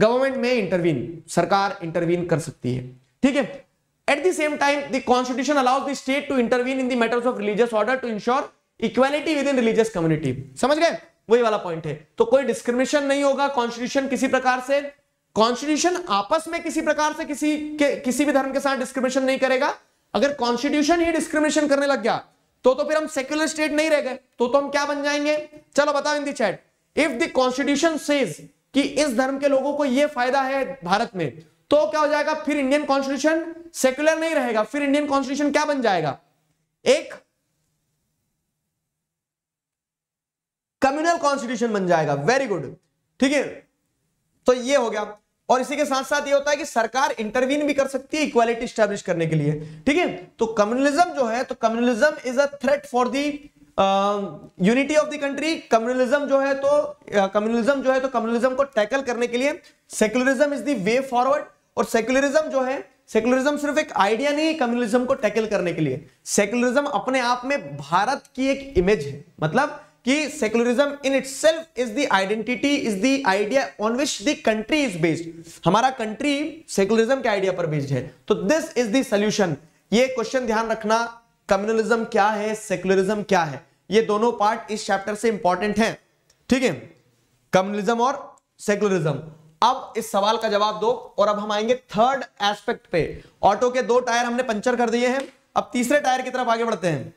government may intervene सरकार intervene कर सकती है ठीक है at the same time the constitution allows the state to intervene in the matters of religious order to ensure equality within religious community समझ गए वही वाला पॉइंट है तो कोई डिस्क्रिमिनेशन नहीं होगा कॉन्स्टिट्यूशन किसी प्रकार से कॉन्स्टिट्यूशन आपस में किसी प्रकार से किसी के किसी भी धर्म के साथ डिस्क्रिमिनेशन नहीं करेगा अगर कॉन्स्टिट्यूशन ही डिस्क्रिमिनेशन करने लग गया तो तो फिर हम सेक्युलर स्टेट नहीं रह गए तो तो हम क्या बन जाएंगे चलो बताओ in the chat if the constitution says कि इस धर्म के लोगों को यह फायदा है भारत में तो क्या हो जाएगा फिर इंडियन कॉन्स्टिट्यूशन सेक्युलर नहीं रहेगा फिर इंडियन कॉन्स्टिट्यूशन क्या बन जाएगा एक कम्युनल कॉन्स्टिट्यूशन बन जाएगा वेरी गुड ठीक है तो ये हो गया और इसी के साथ साथ ये होता है कि सरकार इंटरवीन भी कर सकती है इक्वालिटी स्टैब्लिश करने के लिए ठीक है तो कम्युनलिज्म जो है तो communalism is a threat for the unity of the country communalism जो है तो कम्युनलिज्म uh, जो है तो कम्युनलिज्म को टैकल करने के लिए secularism is the way forward और सेक्युलरिज्म जो है सेक्युलरिज्म सिर्फ एक आइडिया नहीं है कम्युनलिज्म को टैकल करने के लिए सेक्युलरिज्म अपने आप में भारत की एक इमेज है मतलब कि secularism in self is the identity is the idea on which the country is based हमारा कंट्री सेकुलरिज्म के आइडिया पर बेस्ड है तो दिस इज द ये क्वेश्चन ध्यान रखना कम्युनलिज्म क्या है सेकुलरिज्म क्या है ये दोनों पार्ट इस चैप्टर से इंपॉर्टेंट हैं ठीक है कम्युनलिज्म और सेकुलरिज्म अब इस सवाल का जवाब दो और अब हम आएंगे थर्ड एस्पेक्ट पे ऑटो के दो टायर हमने पंचर कर दिए हैं अब तीसरे टायर की तरफ आगे बढ़ते हैं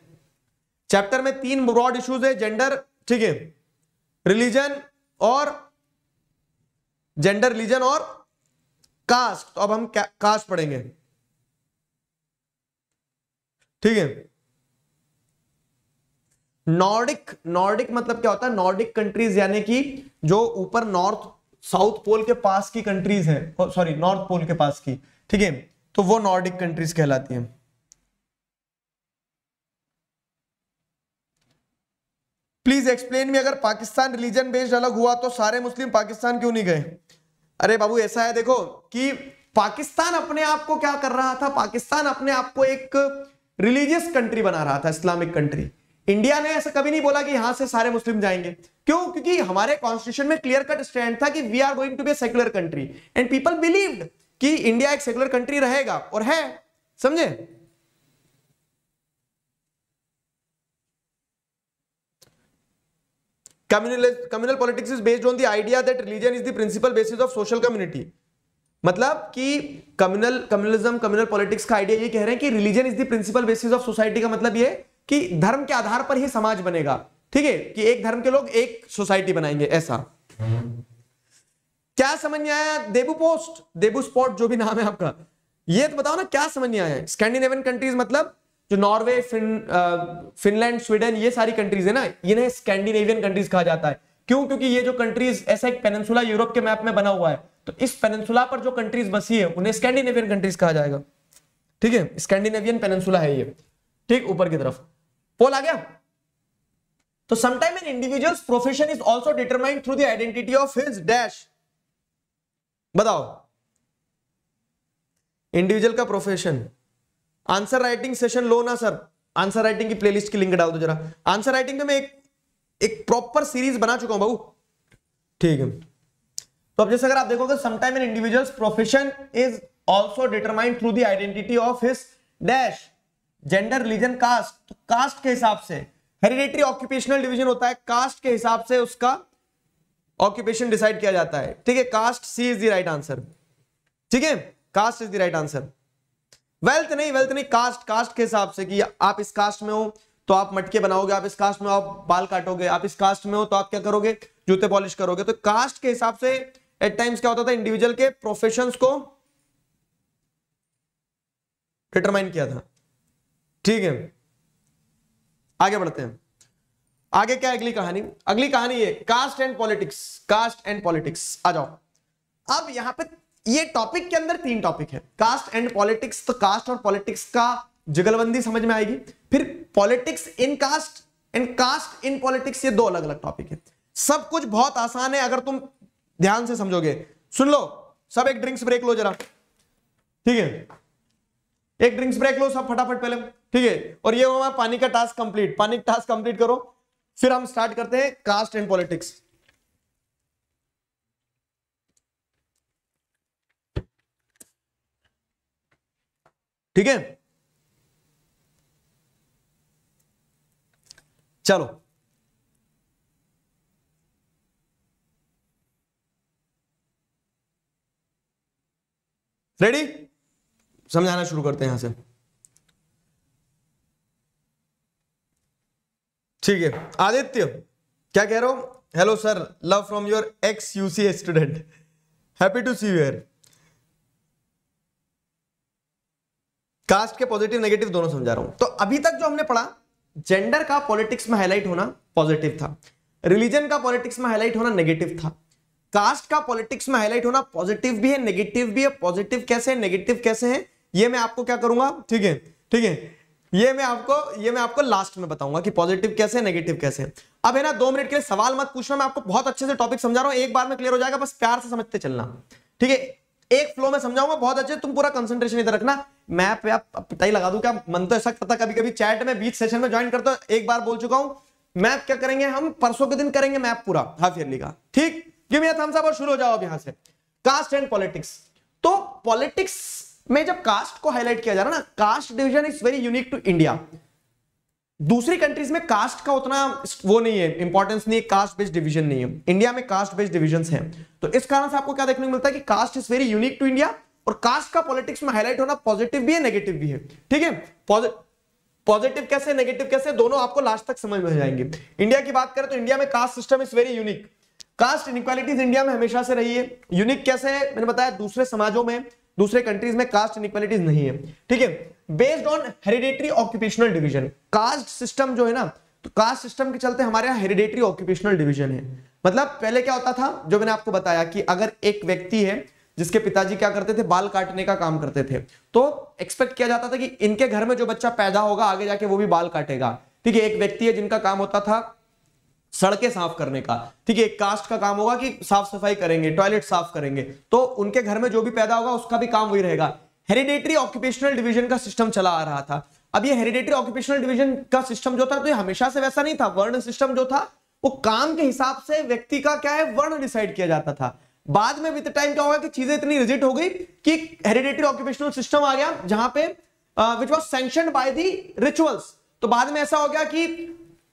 चैप्टर में तीन ब्रॉड इश्यूज है जेंडर ठीक है रिलीजन और जेंडर रिलीजन और कास्ट तो अब हम कास्ट पढ़ेंगे ठीक है नॉर्डिक नॉर्डिक मतलब क्या होता है नॉर्डिक कंट्रीज यानी कि जो ऊपर नॉर्थ साउथ पोल के पास की कंट्रीज है सॉरी नॉर्थ पोल के पास की ठीक है तो वो नॉर्डिक कंट्रीज कहलाती है प्लीज एक्सप्लेन मी अगर पाकिस्तान रिलीजन बेस्ड अलग हुआ तो सारे मुस्लिम पाकिस्तान क्यों नहीं गए अरे बाबू ऐसा है देखो कि पाकिस्तान अपने आप को क्या कर रहा था पाकिस्तान अपने आप को एक रिलीजियस कंट्री बना रहा था इस्लामिक कंट्री इंडिया ने ऐसा कभी नहीं बोला कि यहां से सारे मुस्लिम जाएंगे क्यों क्योंकि हमारे कॉन्स्टिट्यूशन में क्लियर कट स्टैंड था कि we are going to be secular country and people believed कि इंडिया एक सेक्युलर कंट्री रहेगा और है समझे communal communal politics is based on the idea that religion is the principal basis of social community मतलब कि कम्युनल कम्युनलिज्म कम्युनल पॉलिटिक्स का idea ये कह रहे हैं कि religion is the principal basis of society का मतलब ये कि धर्म के आधार पर ही समाज बनेगा ठीक है कि एक धर्म के लोग एक सोसाइटी बनाएंगे ऐसा क्या समझ में आया देबू पोस्ट देबू स्पॉट जो भी नाम है आपका ये तो बताओ ना क्या समझ में आया स्कैंडिनेवियन कंट्रीज मतलब जो नॉर्वे फिन फिनलैंड स्वीडन ये सारी कंट्रीज है ना इन्हें स्कैंडिनेवियन कंट्रीज कहा जाता है क्यों क्योंकि ये जो कंट्रीज ऐसा एक पेनेंसुला यूरोप के मैप में बना हुआ है तो इस पेनेंसुला पर जो कंट्रीज बसी है उन्हें स्कैंडिनेवियन कंट्रीज कहा जाएगा ठीक है स्कैंडिनेवियन पेनेंसुला है ये ठीक ऊपर की तरफ पोल आ गया तो sometime an individual profession is also determined through the identity of his dash बताओ इंडिविजुअल का प्रोफेशन आंसर राइटिंग सेशन लो ना सर आंसर राइटिंग की प्लेलिस्ट की लिंक डाल दो जरा आंसर राइटिंग में एक एक प्रॉपर सीरीज बना चुका हूं बाबू ठीक है तो अब जैसे अगर आप देखोगे sometime in individuals profession is also determined through the identity of his dash gender religion caste तो कास्ट के हिसाब से हेरिडेटरी ऑक्यूपेशनल डिविजन होता है कास्ट के हिसाब से उसका ऑक्यूपेशन डिसाइड किया जाता है ठीक है caste C is the right answer ठीक है caste is the right answer wealth नहीं वेल्थ नहीं कास्ट कास्ट के हिसाब से कि आप इस कास्ट में हो तो आप मटके बनाओगे आप इस कास्ट में आप बाल काटोगे आप इस कास्ट में हो तो आप क्या करोगे जूते पॉलिश करोगे तो कास्ट के हिसाब से एट टाइम्स क्या होता था इंडिविजुअल के प्रोफेशन को डिटरमाइन किया था ठीक है आगे बढ़ते हैं आगे क्या अगली कहानी अगली कहानी ये caste and politics caste and politics आ जाओ अब यहां पे ये टॉपिक के अंदर तीन टॉपिक है कास्ट एंड पॉलिटिक्स तो कास्ट और पॉलिटिक्स का जुगलबंदी समझ में आएगी फिर politics in caste and caste in politics ये दो अलग अलग टॉपिक है सब कुछ बहुत आसान है अगर तुम ध्यान से समझोगे सुन लो सब एक ड्रिंक्स ब्रेक लो जरा ठीक है एक ड्रिंक्स ब्रेक लो सब फटाफट पहले ठीक है और ये हुआ पानी का टास्क कंप्लीट पानी का टास्क कंप्लीट करो फिर हम स्टार्ट करते हैं कास्ट एंड पॉलिटिक्स ठीक है चलो रेडी समझाना शुरू करते हैं यहां से ठीक है आदित्य क्या कह रहे हो hello sir love from your ex UC student happy to see you caste के पॉजिटिव नेगेटिव दोनों समझा रहा हूं तो अभी तक जो हमने पढ़ा जेंडर का पॉलिटिक्स में हाईलाइट होना पॉजिटिव था रिलीजन का पॉलिटिक्स में हाईलाइट होना नेगेटिव था कास्ट का पॉलिटिक्स में हाईलाइट होना पॉजिटिव भी है नेगेटिव भी है पॉजिटिव कैसे है नेगेटिव कैसे है ये मैं आपको क्या करूंगा ठीक है ठीक है ये मैं आपको ये मैं आपको लास्ट में बताऊंगा कि पॉजिटिव कैसे है नेगेटिव कैसे है अब है ना दो मिनट के लिए सवाल मत पूछना मैं आपको बहुत अच्छे से टॉपिक समझा रहा हूं एक बार में क्लियर हो जाएगा बस प्यार से समझते चलना ठीक है एक फ्लो में समझाऊंगा बहुत अच्छे तुम पूरा कंसेंट्रेशन इधर रखना मैं पे आप ही लगा दूं क्या मन तो ऐसा करता कभी कभी चैट में बीच सेशन में ज्वाइन करता हूं एक बार बोल चुका हूं मैप क्या करेंगे हम परसों के दिन करेंगे मैप पूरा हाफ ईयरली का ठीक गिव मी थम्स और शुरू हो जाओ अब यहां से कास्ट एंड पॉलिटिक्स तो पॉलिटिक्स में जब कास्ट को हाईलाइट किया जा रहा है ना caste division is very unique to India दूसरी कंट्रीज में कास्ट का उतना वो नहीं है इंपॉर्टेंस नहीं है कास्ट बेस्ड डिवीजन नहीं है इंडिया में कास्ट बेस्ड डिवीजन हैं तो इस कारण से आपको क्या देखने को मिलता है कि caste is very unique to India और कास्ट का पॉलिटिक्स में हाईलाइट होना पॉजिटिव भी है नेगेटिव भी है ठीक है पॉजिटिव कैसे नेगेटिव कैसे दोनों आपको लास्ट तक समझ में जाएंगे इंडिया की बात करें तो इंडिया में caste system is very unique caste inequalities India में हमेशा से रही है यूनिक कैसे है मैंने बताया दूसरे समाजों में दूसरे कंट्रीज में कास्ट इनिक्वालिटीज नहीं है ठीक है based on hereditary occupational division caste system जो है ना तो कास्ट सिस्टम के चलते हमारे यहाँ हेरिडेटरी ऑक्यूपेशनल डिवीजन है मतलब पहले क्या होता था जो मैंने आपको बताया कि अगर एक व्यक्ति है जिसके पिताजी क्या करते थे बाल काटने का काम करते थे तो एक्सपेक्ट किया जाता था कि इनके घर में जो बच्चा पैदा होगा आगे जाके वो भी बाल काटेगा ठीक है एक व्यक्ति है जिनका काम होता था सड़कें साफ करने का ठीक है एक कास्ट का काम होगा कि साफ सफाई करेंगे टॉयलेट साफ करेंगे तो उनके घर में जो भी पैदा होगा उसका भी काम वही रहेगा हेरिडेटरी ऑक्यूपेशनल डिवीजन का सिस्टम चला आ रहा था अब ये हेरिडेटरी ऑक्यूपेशनल डिवीजन का सिस्टम जो था तो ये हमेशा से वैसा नहीं था वर्ण सिस्टम जो था वो काम के हिसाब से व्यक्ति का क्या है वर्ण डिसाइड किया जाता था बाद में विद टाइम क्या होगा कि चीजें इतनी रिजिट हो गई कि हेरिडेटरी ऑक्यूपेशनल सिस्टम आ गया जहां पे which was sanction by the rituals तो बाद में ऐसा हो गया कि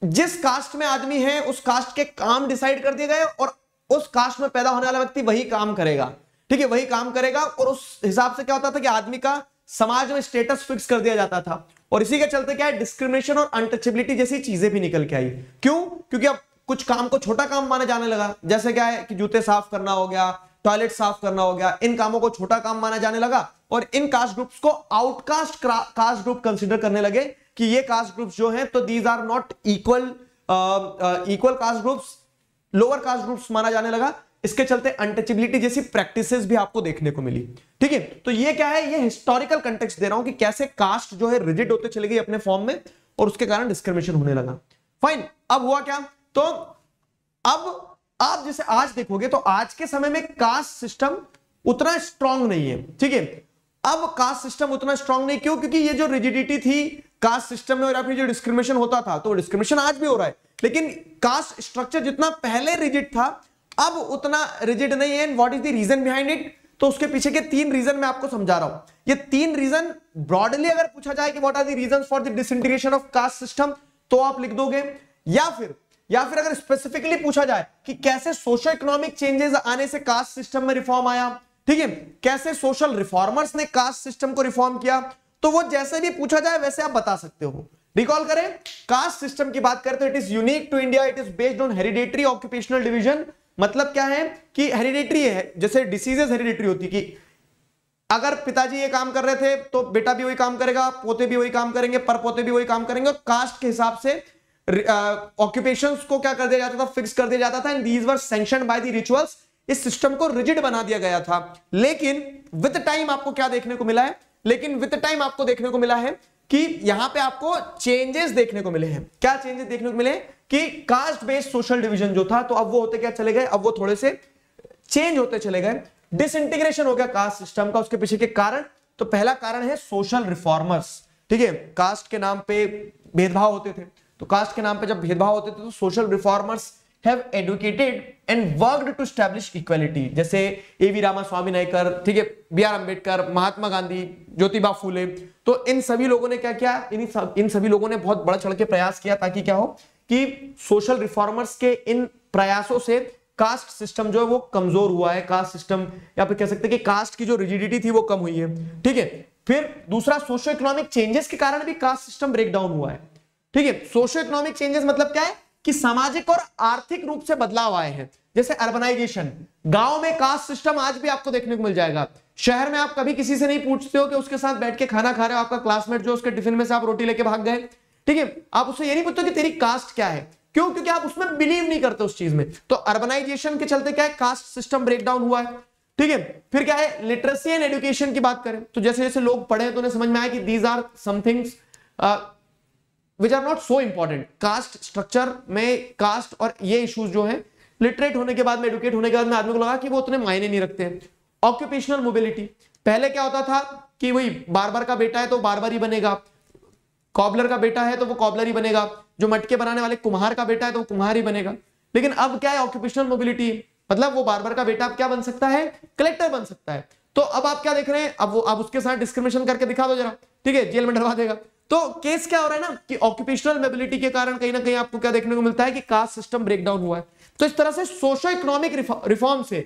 जिस कास्ट में आदमी है उस कास्ट के काम डिसाइड कर दिए गए और उस कास्ट में पैदा होने वाला व्यक्ति वही काम करेगा ठीक है वही काम करेगा और उस हिसाब से क्या होता था कि आदमी का समाज में स्टेटस फिक्स कर दिया जाता था और इसी के चलते क्या है डिस्क्रिमिनेशन और अनटचेबिलिटी जैसी चीजें भी निकल के आई क्यों क्योंकि अब कुछ काम को छोटा काम माने जाने लगा जैसे क्या है कि जूते साफ करना हो गया टॉयलेट साफ करना हो गया इन कामों को छोटा काम माना जाने लगा और इन कास्ट ग्रुप्स को आउटकास्ट कास्ट ग्रुप कंसिडर करने लगे कि ये कास्ट ग्रुप्स जो हैं तो these are not equal equal caste groups lower caste groups माना जाने लगा इसके चलते अनटचेबिलिटी जैसी प्रैक्टिसेस भी आपको देखने को मिली ठीक है तो ये क्या है ये हिस्टोरिकल कंटेक्स दे रहा हूं कि कैसे कास्ट जो है रिजिड होते चले गई अपने फॉर्म में और उसके कारण डिस्क्रिमिनेशन होने लगा फाइन अब हुआ क्या तो अब आप जैसे आज देखोगे तो आज के समय में कास्ट सिस्टम उतना स्ट्रांग नहीं है ठीक है अब कास्ट सिस्टम उतना स्ट्रांग नहीं क्यों क्योंकि ये जो रिजिडिटी थी कास्ट सिस्टम में और आपकी जो डिस्क्रिमिनेशन होता था तो डिस्क्रिमिनेशन आज भी हो रहा है लेकिन कास्ट स्ट्रक्चर जितना पहले रिजिड था अब उतना रिजिड नहीं है and what is the reason behind it तो उसके पीछे के तीन रीजन मैं आपको समझा रहा हूं ये तीन रीजन ब्रॉडली अगर पूछा जाए कि what are the reasons for the disintegration of caste system तो आप लिख दोगे या फिर या फिर अगर स्पेसिफिकली पूछा जाए कि कैसे सोशल इकोनॉमिक चेंजेस आने से कास्ट सिस्टम में रिफॉर्म आया ठीक है कैसे सोशल रिफॉर्मर्स ने कास्ट सिस्टम को रिफॉर्म किया तो वो जैसे भी पूछा जाए वैसे आप बता सकते हो रिकॉल करें कास्ट सिस्टम की बात करते तो it is unique to India it is based on hereditary occupational division मतलब क्या है कि हेरिडेटरी है जैसे डिसीजेज हेरिडेटरी होती कि अगर पिताजी ये काम कर रहे थे तो बेटा भी वही काम करेगा पोते भी वही काम करेंगे पर पोते भी वही काम करेंगे कास्ट के हिसाब से ऑक्यूपेशन को क्या कर दिया जाता था फिक्स कर दिया जाता था and these were sanction by the rituals इस सिस्टम को रिजिड बना दिया गया था लेकिन विद टाइम आपको क्या देखने को मिला है लेकिन विद टाइम आपको देखने को मिला है कि यहां पे आपको चेंजेस देखने को मिले हैं क्या चेंजेस देखने को मिले कि कास्ट बेस्ड सोशल डिवीजन जो था तो अब वो होते क्या चले गए अब वो थोड़े से चेंज होते चले गए डिसइंटीग्रेशन हो गया कास्ट सिस्टम का उसके पीछे के कारण तो पहला कारण है सोशल रिफॉर्मर्स ठीक है कास्ट के नाम पे भेदभाव होते थे तो कास्ट के नाम पे जब भेदभाव होते थे तो social reformers have educated and worked to establish equality जैसे E V Ramaswamy Naicker ठीक है बी आर अम्बेडकर महात्मा गांधी ज्योतिबा फूले तो इन सभी लोगों ने क्या किया इन सब इन सभी लोगों ने बहुत बड़ा चढ़ के प्रयास किया ताकि क्या हो कि सोशल रिफॉर्मर्स के इन प्रयासों से कास्ट सिस्टम जो है वो कमजोर हुआ है कास्ट सिस्टम या फिर कह सकते हैं कि कास्ट की जो रिजिडिटी थी वो कम हुई है ठीक है फिर दूसरा सोशो इकोनॉमिक चेंजेस के कारण भी कास्ट सिस्टम ब्रेकडाउन हुआ है ठीक है सोशो इकोनॉमिक चेंजेस मतलब क्या है कि सामाजिक और आर्थिक रूप से बदलाव आए हैं जैसे अर्बनाइजेशन गांव में कास्ट सिस्टम आज भी आपको देखने को मिल जाएगा शहर में आप कभी किसी से नहीं पूछते हो कि उसके साथ बैठ के खाना खा रहे हो आपका क्लासमेट जो उसके टिफिन में से आप रोटी लेके भाग गए ठीक है आप उससे ये नहीं पूछते कि तेरी कास्ट क्या है क्यों क्योंकि आप उसमें बिलीव नहीं करते उस चीज में तो अर्बनाइजेशन के चलते क्या है कास्ट सिस्टम ब्रेकडाउन हुआ है ठीक है फिर क्या है लिटरेसी एंड एजुकेशन की बात करें तो जैसे जैसे लोग पढ़े तो उन्हें समझ में आया कि these are somethings which are not so important caste structure में कास्ट और ये इश्यूज जो है लिटरेट होने के बाद में एडुकेट होने के बाद में आदमी को लगा कि वो उतने मायने नहीं रखते हैं ऑक्यूपेशनल मोबिलिटी पहले क्या होता था कि वही बारबर का बेटा है तो बारबर ही बनेगा कॉबलर का बेटा है तो वो कॉबलर ही बनेगा जो मटके बनाने वाले कुम्हार का बेटा है तो वो कुम्हार ही बनेगा लेकिन अब क्या है ऑक्यूपेशनल मोबिलिटी मतलब वो बारबर का बेटा अब क्या बन सकता है कलेक्टर बन सकता है तो अब आप क्या देख रहे हैं अब वो आप उसके साथ डिस्क्रिमिनेशन करके दिखा दो जरा ठीक है जेल में डरवा देगा तो केस क्या हो रहा है ना कि ऑक्यूपेशनल मेबिलिटी के कारण कहीं ना कहीं आपको क्या देखने को मिलता है कि कास्ट सिस्टम ब्रेकडाउन हुआ है तो इस तरह से सोशो इकोनॉमिक रिफॉर्म से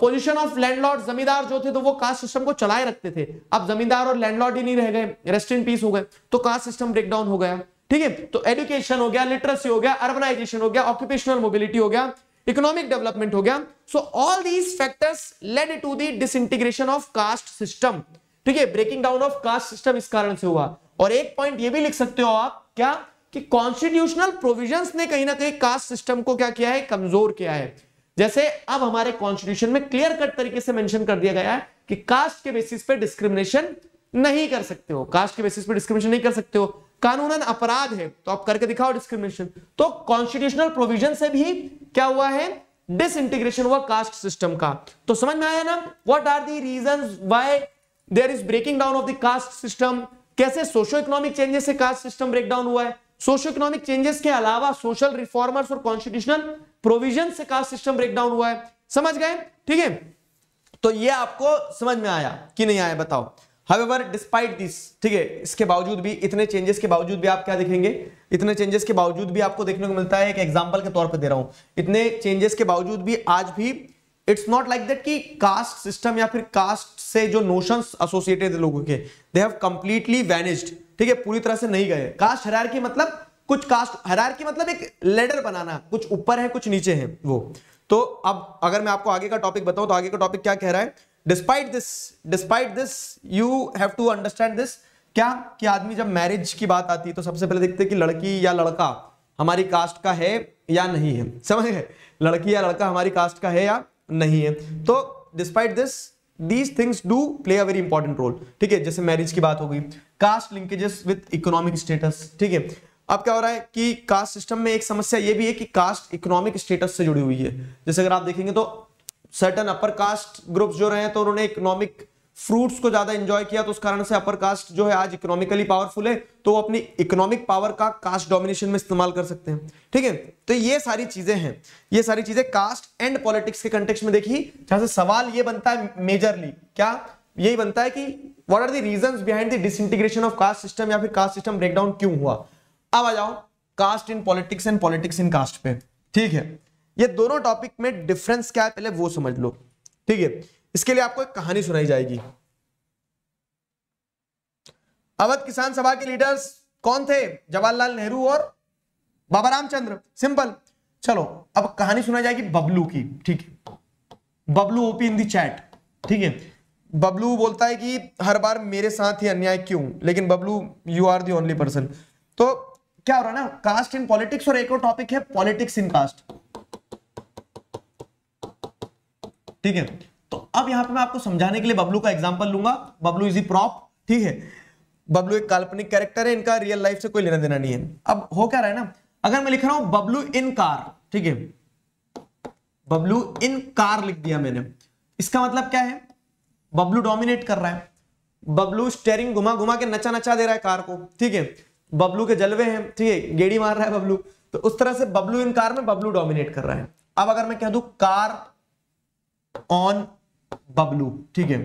पोजीशन ऑफ लैंडलॉर्ड जमींदार जो थे तो वो कास्ट सिस्टम को चलाए रखते थे अब जमींदार और लैंडलॉर्ड ही नहीं रह गए रेस्ट इन पीस हो गए तो कास्ट सिस्टम ब्रेकडाउन हो गया ठीक है तो एजुकेशन हो गया लिटरेसी हो गया अर्बनाइजेशन हो गया ऑक्यूपेशनल मोबिलिटी हो गया इकोनॉमिक डेवलपमेंट हो गया so all these factors led to disintegration of caste system ठीक है breaking down of caste system इस कारण से हुआ और एक पॉइंट ये भी लिख सकते हो आप क्या कि कॉन्स्टिट्यूशनल प्रोविजंस ने कहीं ना कहीं कास्ट सिस्टम को क्या किया है कमजोर किया है जैसे अब हमारे कॉन्स्टिट्यूशन में क्लियर कट तरीके से मेंशन कर दिया गया है कि कास्ट के बेसिस पे डिस्क्रिमिनेशन नहीं कर सकते हो कास्ट के बेसिस पे डिस्क्रिमिनेशन नहीं कर सकते हो कानूनन अपराध है तो आप करके दिखाओ डिस्क्रिमिनेशन तो कॉन्स्टिट्यूशनल प्रोविजन से भी क्या हुआ है डिस इंटीग्रेशन हुआ कास्ट सिस्टम का तो समझ में आया ना what are the reason why there is breaking down of the caste system कैसे सोशो इकोनॉमिक चेंजेस से कास्ट सिस्टम ब्रेकडाउन हुआ है सोशो इकोनॉमिक चेंजेस के अलावा सोशल रिफॉर्मर्स और कॉन्स्टिट्यूशनल प्रोविजन से कास्ट सिस्टम ब्रेकडाउन हुआ है समझ गए ठीक है तो ये आपको समझ में आया कि नहीं आया बताओ हावेवर डिस्पाइट दिस ठीक है इसके बावजूद भी इतने चेंजेस के बावजूद भी आप क्या देखेंगे इतने चेंजेस के बावजूद भी आपको देखने को मिलता है एक एग्जाम्पल के तौर पर दे रहा हूं इतने चेंजेस के बावजूद भी आज भी इट्स नॉट लाइक दैट कि कास्ट सिस्टम या फिर कास्ट से जो नोशंस एसोसिएटेड लोगों के दे हैव कंप्लीटली वैनिस्ड ठीक है पूरी तरह से नहीं गए कास्ट हरार की मतलब कुछ कास्ट हरार की मतलब एक लेडर बनाना कुछ ऊपर है कुछ नीचे है वो तो अब अगर मैं आपको आगे का टॉपिक बताऊं तो आगे का टॉपिक क्या कह रहा है despite this despite this you have to understand this क्या कि आदमी जब मैरिज की बात आती है तो सबसे पहले देखते हैं कि लड़की या लड़का हमारी कास्ट का है या नहीं है समझ गए लड़की या लड़का हमारी कास्ट का है या नहीं है तो despite this these things do play a very important role ठीक है जैसे मैरिज की बात हो गई caste linkages with economic status ठीक है अब क्या हो रहा है कि कास्ट सिस्टम में एक समस्या ये भी है कि कास्ट इकोनॉमिक स्टेटस से जुड़ी हुई है जैसे अगर आप देखेंगे तो सर्टन अपर कास्ट ग्रुप्स जो रहे हैं तो उन्होंने इकोनॉमिक फ्रूट्स को ज्यादा एंजॉय किया तो उस कारण से अपर कास्ट जो है आज इकोनॉमिकली पावरफुल है तो वो अपनी इकोनॉमिक पावर का कास्ट डोमिनेशन में इस्तेमाल कर सकते हैं ठीक है तो ये सारी चीजें हैं ये सारी चीजें कास्ट एंड पॉलिटिक्स के कंटेक्स में देखी जहां से सवाल ये बनता है मेजरली क्या यही बनता है कि what are the reason behind the disintegration of caste system या फिर कास्ट सिस्टम ब्रेकडाउन क्यों हुआ अब आ जाओ caste in politics and politics in caste पे ठीक है ये दोनों टॉपिक में डिफरेंस क्या है पहले वो समझ लो ठीक है इसके लिए आपको एक कहानी सुनाई जाएगी अवध किसान सभा के लीडर्स कौन थे जवाहरलाल नेहरू और बाबा रामचंद्र सिंपल चलो अब कहानी सुनाई जाएगी बबलू की ठीक है Bablu OP in the chat ठीक है बबलू बोलता है कि हर बार मेरे साथ ही अन्याय क्यों लेकिन Bablu you are the only person तो क्या हो रहा है ना कास्ट इन पॉलिटिक्स और एक और टॉपिक है पॉलिटिक्स इन कास्ट ठीक है तो अब यहां पे मैं आपको समझाने के लिए बबलू का एग्जाम्पल लूंगा बबलू इज ई प्रॉप ठीक है बबलू एक काल्पनिक कैरेक्टर है इनका रियल लाइफ से कोई लेना देना नहीं है अब हो क्या रहा है ना अगर मैं लिख रहा हूं बबलू इन कार ठीक है बबलू इन कार लिख दिया मैंने इसका मतलब क्या है बबलू डोमिनेट कर रहा है बबलू स्टेरिंग घुमा घुमा के नचा नचा दे रहा है कार को ठीक है बबलू के जलवे हैं ठीक है गेड़ी मार रहा है बबलू तो उस तरह से बबलू इन कार में बबलू डोमिनेट कर रहा है अब अगर मैं कह दू कार ऑन बबलू ठीक है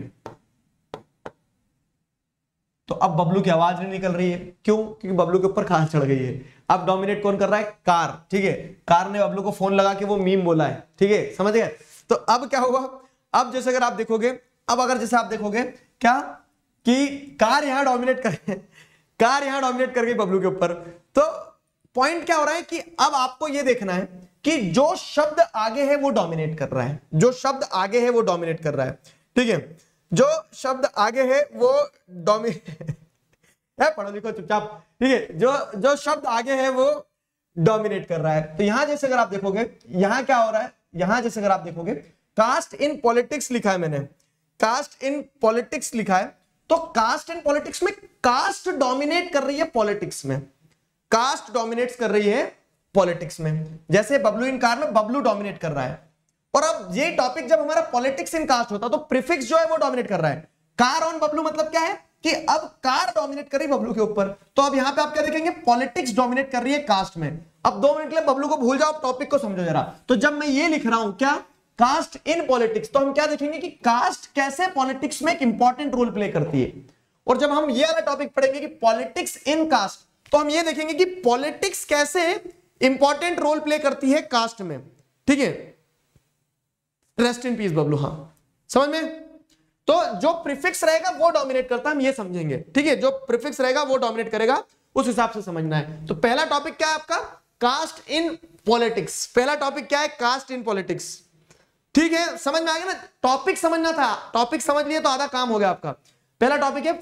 तो अब बबलू की आवाज नहीं निकल रही है क्यों क्योंकि बबलू के ऊपर खास चढ़ गई है अब डोमिनेट कौन कर रहा है कार ठीक है कार ने बबलू को फोन लगा के वो मीम बोला है ठीक है समझ गए तो अब क्या होगा अब जैसे अगर आप देखोगे अब अगर जैसे आप देखोगे क्या कि कार यहां डोमिनेट कर कार यहां डोमिनेट कर गई बबलू के ऊपर तो पॉइंट क्या हो रहा है कि अब आपको यह देखना है कि जो शब्द आगे है वो डोमिनेट कर रहा है जो शब्द आगे है वो डोमिनेट कर रहा है ठीक है जो शब्द आगे है वो डोमिनेट पढ़ो लिखो चुपचाप ठीक है जो जो शब्द आगे है वो डोमिनेट कर रहा है तो यहां जैसे अगर आप देखोगे यहां क्या हो रहा है यहां जैसे अगर आप देखोगे कास्ट इन पॉलिटिक्स लिखा है मैंने कास्ट इन पॉलिटिक्स लिखा है तो कास्ट इन पॉलिटिक्स में कास्ट डोमिनेट कर रही है पॉलिटिक्स में कास्ट डोमिनेट कर रही है पॉलिटिक्स में जैसे बबलू इन कार में बबलू डोमिनेट कर रहा है और अब ये टॉपिक जब हमारा पॉलिटिक्स इन कास्ट होता तो प्रिफिक्स जो है वो डोमिनेट कर रहा है कार ऑन बबलू मतलब क्या है कि अब कार डोमिनेट कर रही बबलू के ऊपर तो अब यहां पे आप क्या देखेंगे पॉलिटिक्स डोमिनेट कर रही है कास्ट में अब दो मिनट के लिए बबलू को भूल जाओ टॉपिक को समझो जरा तो जब मैं ये लिख रहा हूं क्या कास्ट इन पॉलिटिक्स तो हम क्या देखेंगे कि कास्ट कैसे पॉलिटिक्स में एक इंपॉर्टेंट रोल प्ले करती है और जब हम ये वाला टॉपिक पढ़ेंगे कि पॉलिटिक्स इन कास्ट तो हम ये देखेंगे कि पॉलिटिक्स कैसे इंपॉर्टेंट रोल प्ले करती है कास्ट में ठीक है रेस्ट इन पीस बबलू हाँ समझ में तो जो प्रिफिक्स रहेगा वो डोमिनेट करता है हम ये समझेंगे ठीक है जो प्रिफिक्स रहेगा वो डोमिनेट करेगा उस हिसाब से समझना है तो पहला टॉपिक क्या है आपका कास्ट इन पॉलिटिक्स पहला टॉपिक क्या है कास्ट इन पॉलिटिक्स ठीक है समझ में आ गया ना टॉपिक समझना था टॉपिक समझ लिया तो आधा काम हो गया आपका पहला टॉपिक है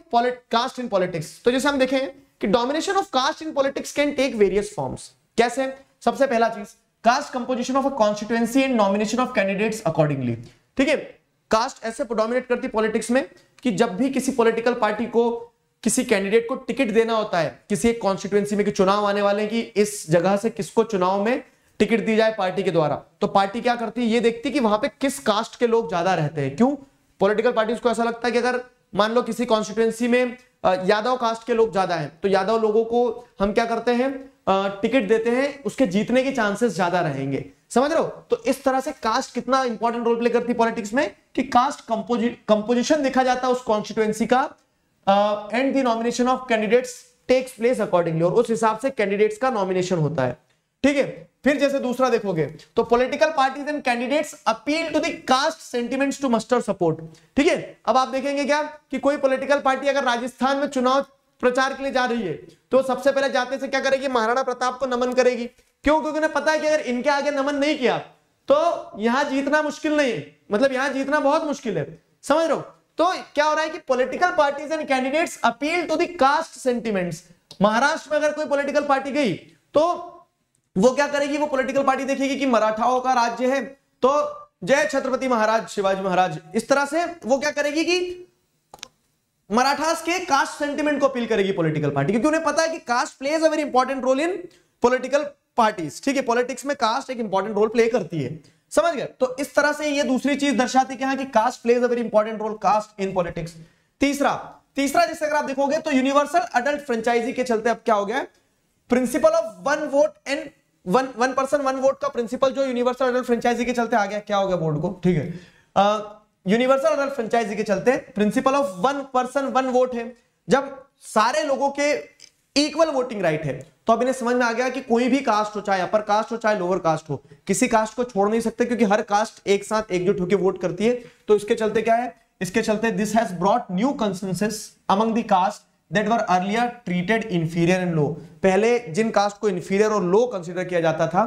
कास्ट इन पॉलिटिक्स तो जैसे हम देखें कि domination of caste in politics can take various forms कैसे सबसे पहला चीज caste composition of a constituency and nomination of candidates accordingly ठीक है कास्ट ऐसे प्रोडोमिनेट करती पॉलिटिक्स में कि जब भी किसी पॉलिटिकल पार्टी को किसी कैंडिडेट को टिकट देना होता है किसी एक कॉन्स्टिट्युएंसी में कि चुनाव आने वाले हैं कि इस जगह से किसको चुनाव में टिकट दी जाए पार्टी के द्वारा तो पार्टी क्या करती है ये देखती कि वहां पे किस कास्ट के लोग ज्यादा रहते हैं क्यों पॉलिटिकल पार्टीज को ऐसा लगता है कि अगर मान लो किसी कॉन्स्टिट्युएंसी में यादव कास्ट के लोग ज्यादा हैं तो यादव लोगों को हम क्या करते हैं टिकट देते हैं उसके जीतने के चांसेस ज्यादा रहेंगे समझ रहे हो तो इस तरह से कास्ट कितना इंपॉर्टेंट रोल प्ले करती है पॉलिटिक्स में कि कास्ट कंपोजिशन देखा जाता है उस कॉन्स्टिट्युएंसी का and the nomination of candidates takes place accordingly और उस हिसाब से कैंडिडेट्स का नॉमिनेशन होता है ठीक है फिर जैसे दूसरा देखोगे तो political parties and candidates appeal to the caste sentiments to muster support ठीक है अब आप देखेंगे क्या कि कोई पॉलिटिकल पार्टी अगर राजस्थान में चुनाव प्रचार के लिए जा रही है तो सबसे पहले जाते से क्या करेगी महाराणा प्रताप को नमन करेगी क्यों क्योंकि उन्हें पता है कि अगर इनके आगे नमन नहीं किया तो यहां जीतना मुश्किल नहीं है मतलब यहां जीतना बहुत मुश्किल है समझ रहे हो तो क्या हो रहा है कि political parties and candidate appeal to the caste sentiments Maharashtra में अगर कोई पोलिटिकल पार्टी गई तो वो क्या करेगी वो पोलिटिकल पार्टी देखेगी कि मराठाओं का राज्य है तो जय छत्रपति महाराज शिवाजी महाराज इस तरह से वो क्या करेगी कि मराठास के कास्ट सेंटिमेंट को अपील करेगी पॉलिटिकल पार्टी क्योंकि उन्हें पता है कि caste plays a very important role in political parties ठीक है पॉलिटिक्स में कास्ट एक इंपॉर्टेंट रोल प्ले करती है समझ गए तो इस तरह से ये दूसरी चीज दर्शाती है कि caste plays a very important role caste in politics तीसरा तीसरा जैसे अगर आप देखोगे तो यूनिवर्सल अडल्ट फ्रेंचाइजी के चलते अब क्या हो गया principle of one vote and one one person one vote का प्रिंसिपल जो यूनिवर्सल अडल्ट फ्रेंचाइजी के चलते आ गया क्या हो गया बोर्ड को ठीक है यूनिवर्सल अदल फ्रेंचाइजी के चलते principle of one person one vote है जब सारे लोगों के इक्वल वोटिंग राइट है तो अब इन्हें समझ में आ गया कि कोई भी कास्ट हो चाहे अपर कास्ट हो चाहे लोअर कास्ट हो किसी कास्ट को छोड़ नहीं सकते क्योंकि हर कास्ट एक साथ एकजुट होकर वोट करती है तो इसके चलते क्या है इसके चलते this has brought new consensus among the caste that were earlier treated inferior and low पहले जिन कास्ट को इंफीरियर और लो कंसिडर किया जाता था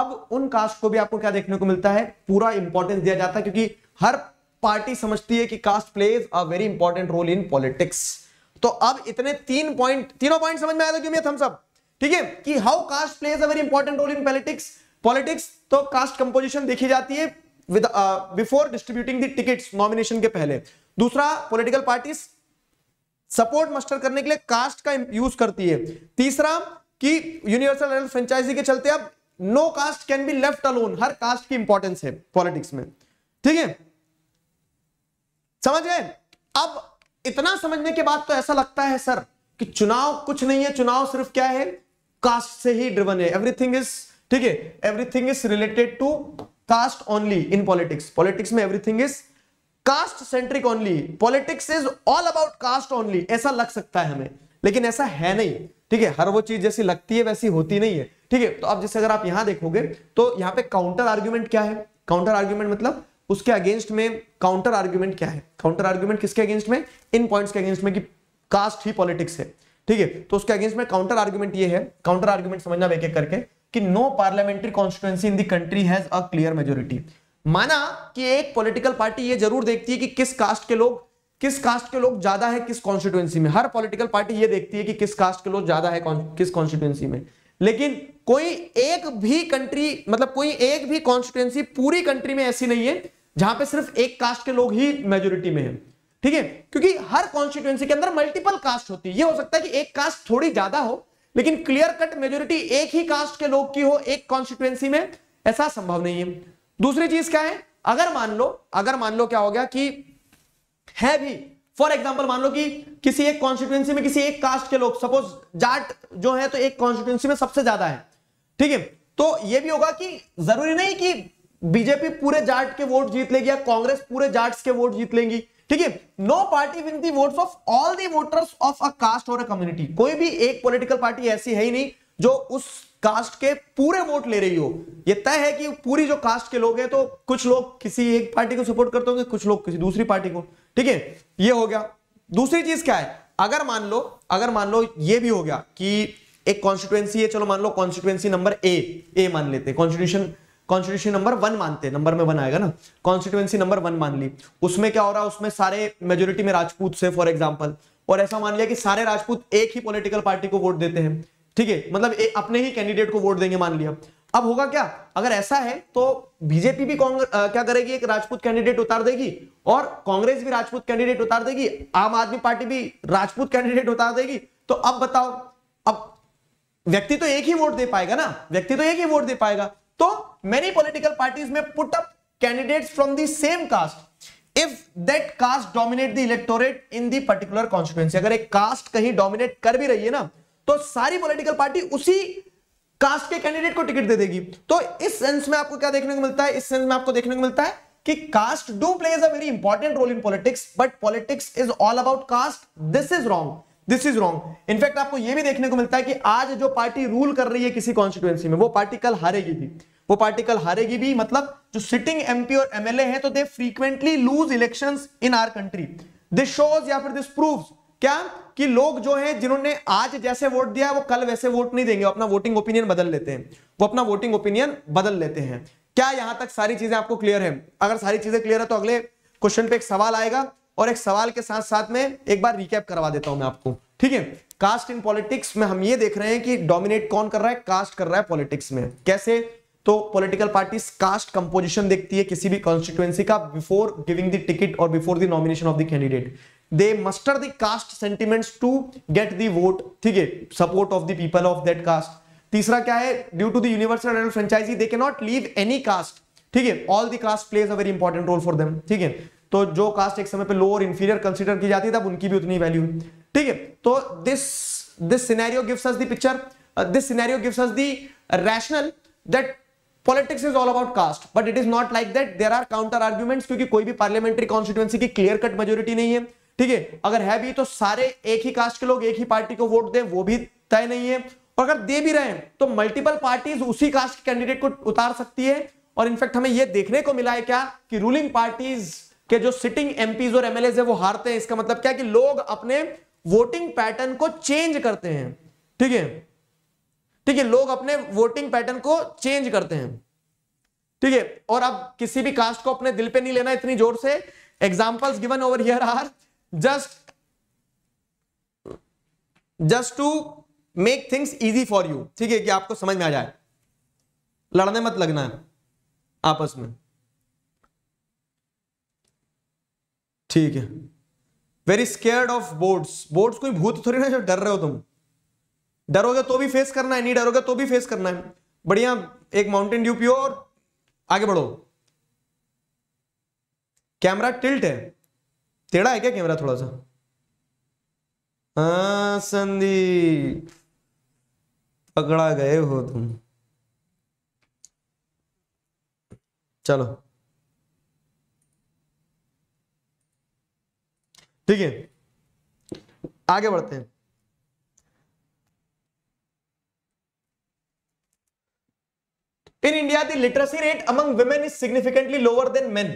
अब उन कास्ट को भी आपको क्या देखने को मिलता है पूरा इंपॉर्टेंस दिया जाता है क्योंकि हर पार्टी समझती है कि caste plays a very important role in politics तो अब इतने तीन पॉइंट तीनों पॉइंट समझ में आया था क्यों थम्स सब ठीक है कि how caste plays a very important role in politics politics तो कास्ट कंपोजिशन देखी जाती है with before distributing the ticket nomination के पहले दूसरा पॉलिटिकल पार्टी सपोर्ट मस्टर करने के लिए कास्ट का यूज करती है तीसरा कि यूनिवर्सल फ्रेंचाइजी के चलते अब no caste can be left alone हर कास्ट की इंपॉर्टेंस है पॉलिटिक्स में ठीक है समझ गए अब इतना समझने के बाद तो ऐसा लगता है सर कि चुनाव कुछ नहीं है चुनाव सिर्फ क्या है कास्ट से ही ड्रिवन है एवरीथिंग इज ठीक है everything is related to caste only in politics politics में everything is caste centric only politics is all about caste only ऐसा लग सकता है हमें लेकिन ऐसा है नहीं ठीक है हर वो चीज जैसी लगती है वैसी होती नहीं है ठीक है तो अब जैसे अगर आप यहां देखोगे तो यहां पे काउंटर आर्ग्यूमेंट क्या है काउंटर आर्ग्यूमेंट मतलब उसके अगेंस्ट में काउंटर आर्ग्यूमेंट क्या है काउंटर आर्ग्यूमेंट किसके अगेंस्ट में इन पॉइंट्स के अगेंस्ट में कि कास्ट ही पॉलिटिक्स है ठीक है तो उसके अगेंस्ट में काउंटर आर्ग्यूमेंट ये है काउंटर आर्ग्यूमेंट समझना एक एक करके कि no parliamentary constituency in the country has a clear majority माना कि एक पॉलिटिकल पार्टी ये जरूर देखती है कि किस कास्ट के लोग किस कास्ट के लोग ज्यादा है किस कॉन्स्टिट्यूएंसी में हर पॉलिटिकल पार्टी ये देखती है कि किस कास्ट के लोग ज्यादा है किस कॉन्स्टिट्यूएंसी में लेकिन कोई एक भी कंट्री मतलब कोई एक भी कॉन्स्टिट्यूएंसी पूरी कंट्री में ऐसी नहीं है जहां पे सिर्फ एक कास्ट के लोग ही मेजोरिटी में हैं ठीक है क्योंकि हर कॉन्स्टिट्यूएंसी के अंदर मल्टीपल कास्ट होती है ये हो सकता है कि एक कास्ट थोड़ी ज्यादा हो लेकिन क्लियर कट मेजोरिटी एक ही कास्ट के लोग की हो एक कॉन्स्टिट्यूएंसी में ऐसा संभव नहीं है दूसरी चीज क्या है अगर मान लो अगर मान लो क्या हो गया कि है भी फॉर एग्जाम्पल मान लो कि किसी एक कॉन्स्टिट्यूएंसी में किसी एक कास्ट के लोग सपोज जाट जो है तो एक कॉन्स्टिट्यूएंसी में सबसे ज्यादा है ठीक है तो ये भी होगा कि जरूरी नहीं कि बीजेपी पूरे जाट के वोट जीत लेगी या कांग्रेस पूरे जाट के वोट जीत लेगी ठीक है no party win the vote of all the voters of a caste और अ कम्युनिटी कोई भी एक पोलिटिकल पार्टी ऐसी है ही नहीं जो उस कास्ट के पूरे वोट ले रही हो यह तय है कि पूरी जो कास्ट के लोग हैं तो कुछ लोग किसी एक पार्टी को सपोर्ट करते होंगे कुछ लोग किसी दूसरी पार्टी को ठीक है ये हो गया दूसरी चीज क्या है अगर मान लो अगर मान लो ये भी हो गया कि एक कॉन्स्टिट्युएंसी है चलो मान लो कॉन्स्टिट्युएंसी नंबर ए ए मान लेते हैं कॉन्स्टिट्यूशन कॉन्स्टिट्यूशन नंबर वन मानते हैं नंबर में वन आएगा ना कॉन्स्टिट्यूएंसी नंबर वन मान ली उसमें क्या हो रहा है उसमें सारे मेजोरिटी में राजपूत से फॉर एग्जाम्पल और ऐसा मान लिया कि सारे राजपूत एक ही पोलिटिकल पार्टी को वोट देते हैं ठीक है मतलब ए, अपने ही कैंडिडेट को वोट देंगे मान लिया अब होगा क्या अगर ऐसा है तो बीजेपी भी आ, क्या करेगी एक राजपूत कैंडिडेट उतार देगी और कांग्रेस भी राजपूत कैंडिडेट उतार देगी आम आदमी पार्टी भी राजपूत कैंडिडेट उतार देगी तो अब बताओ अब व्यक्ति तो एक ही वोट दे पाएगा ना व्यक्ति तो एक ही वोट दे पाएगा तो many political parties may put up candidates from the same caste if that caste dominate the electorate in the particular constituency अगर एक कास्ट कहीं डोमिनेट कर भी रही है ना तो सारी पॉलिटिकल पार्टी उसी कास्ट के कैंडिडेट को टिकट दे देगी तो इस सेंस में आपको क्या देखने को मिलता है इस सेंस में आपको देखने को मिलता है कि caste do plays a very important role in politics but politics is all about caste this is wrong this is wrong in fact आपको यह भी देखने को मिलता है कि आज जो पार्टी रूल कर रही है किसी कॉन्स्टिट्युएंसी में वो पार्टी कल हारेगी भी वो पार्टी कल हारेगी भी मतलब जो सिटिंग एमपी और एमएलए हैं तो they frequently lose election in our country this shows या फिर दिस प्रूव क्या कि लोग जो हैं जिन्होंने आज जैसे वोट दिया वो कल वैसे वोट नहीं देंगे वो अपना वोटिंग ओपिनियन बदल लेते हैं वो अपना वोटिंग ओपिनियन बदल लेते हैं क्या यहां तक सारी चीजें आपको क्लियर है अगर सारी चीजें क्लियर है तो अगले क्वेश्चन पे एक सवाल आएगा और एक सवाल के साथ साथ में एक बार रिकैप करवा देता हूं मैं आपको ठीक है कास्ट इन पॉलिटिक्स में हम ये देख रहे हैं कि डोमिनेट कौन कर रहा है कास्ट कर रहा है पॉलिटिक्स में कैसे तो पॉलिटिकल पार्टीज कास्ट कंपोजिशन देखती है किसी भी कॉन्स्टिट्युएंसी का बिफोर गिविंग द टिकट और before the nomination of the candidate they muster the caste sentiments to get the vote ठीक है support of the people of that caste तीसरा क्या है due to the universal franchise they can not leave any caste ठीक है all the caste plays a very important role for them ठीक है तो जो कास्ट एक समय पे लोअर इंफीरियर कंसिडर की जाती थी तब उनकी भी उतनी वैल्यू ठीक है तो this this scenario gives us the picture this scenario gives us the rational that politics is all about caste but it is not like that there are counter arguments क्योंकि कोई भी पार्लियामेंट्री कॉन्स्टिट्यूएंसी की clear cut majority नहीं है ठीक है अगर है भी तो सारे एक ही कास्ट के लोग एक ही पार्टी को वोट दें वो भी तय नहीं है और अगर दे भी रहे हैं तो मल्टीपल पार्टीज उसी कास्ट के कैंडिडेट को उतार सकती है और इनफैक्ट हमें यह देखने को मिला है क्या कि रूलिंग पार्टीज कि जो सिटिंग एमपीज और एमएलए है वो हारते हैं इसका मतलब क्या कि लोग अपने वोटिंग पैटर्न को चेंज करते हैं ठीक है ठीक है लोग अपने वोटिंग पैटर्न को चेंज करते हैं ठीक है और अब किसी भी कास्ट को अपने दिल पे नहीं लेना इतनी जोर से examples given over here are just just to make things easy for you ठीक है कि आपको समझ में आ जाए लड़ने मत लगना है आपस में ठीक है very scared of boards boards कोई भूत थोड़ी ना जो डर रहे हो तुम डरोगे तो भी फेस करना है नहीं डरोगे तो भी फेस करना है बढ़िया एक माउंटेन ड्यू पियो और आगे बढ़ो कैमरा टिल्ट है टेढ़ा है क्या कैमरा थोड़ा सा आ, हाँ, संदीप पकड़ा गए हो तुम चलो ठीक है आगे बढ़ते हैं in India the literacy rate among women is significantly lower than men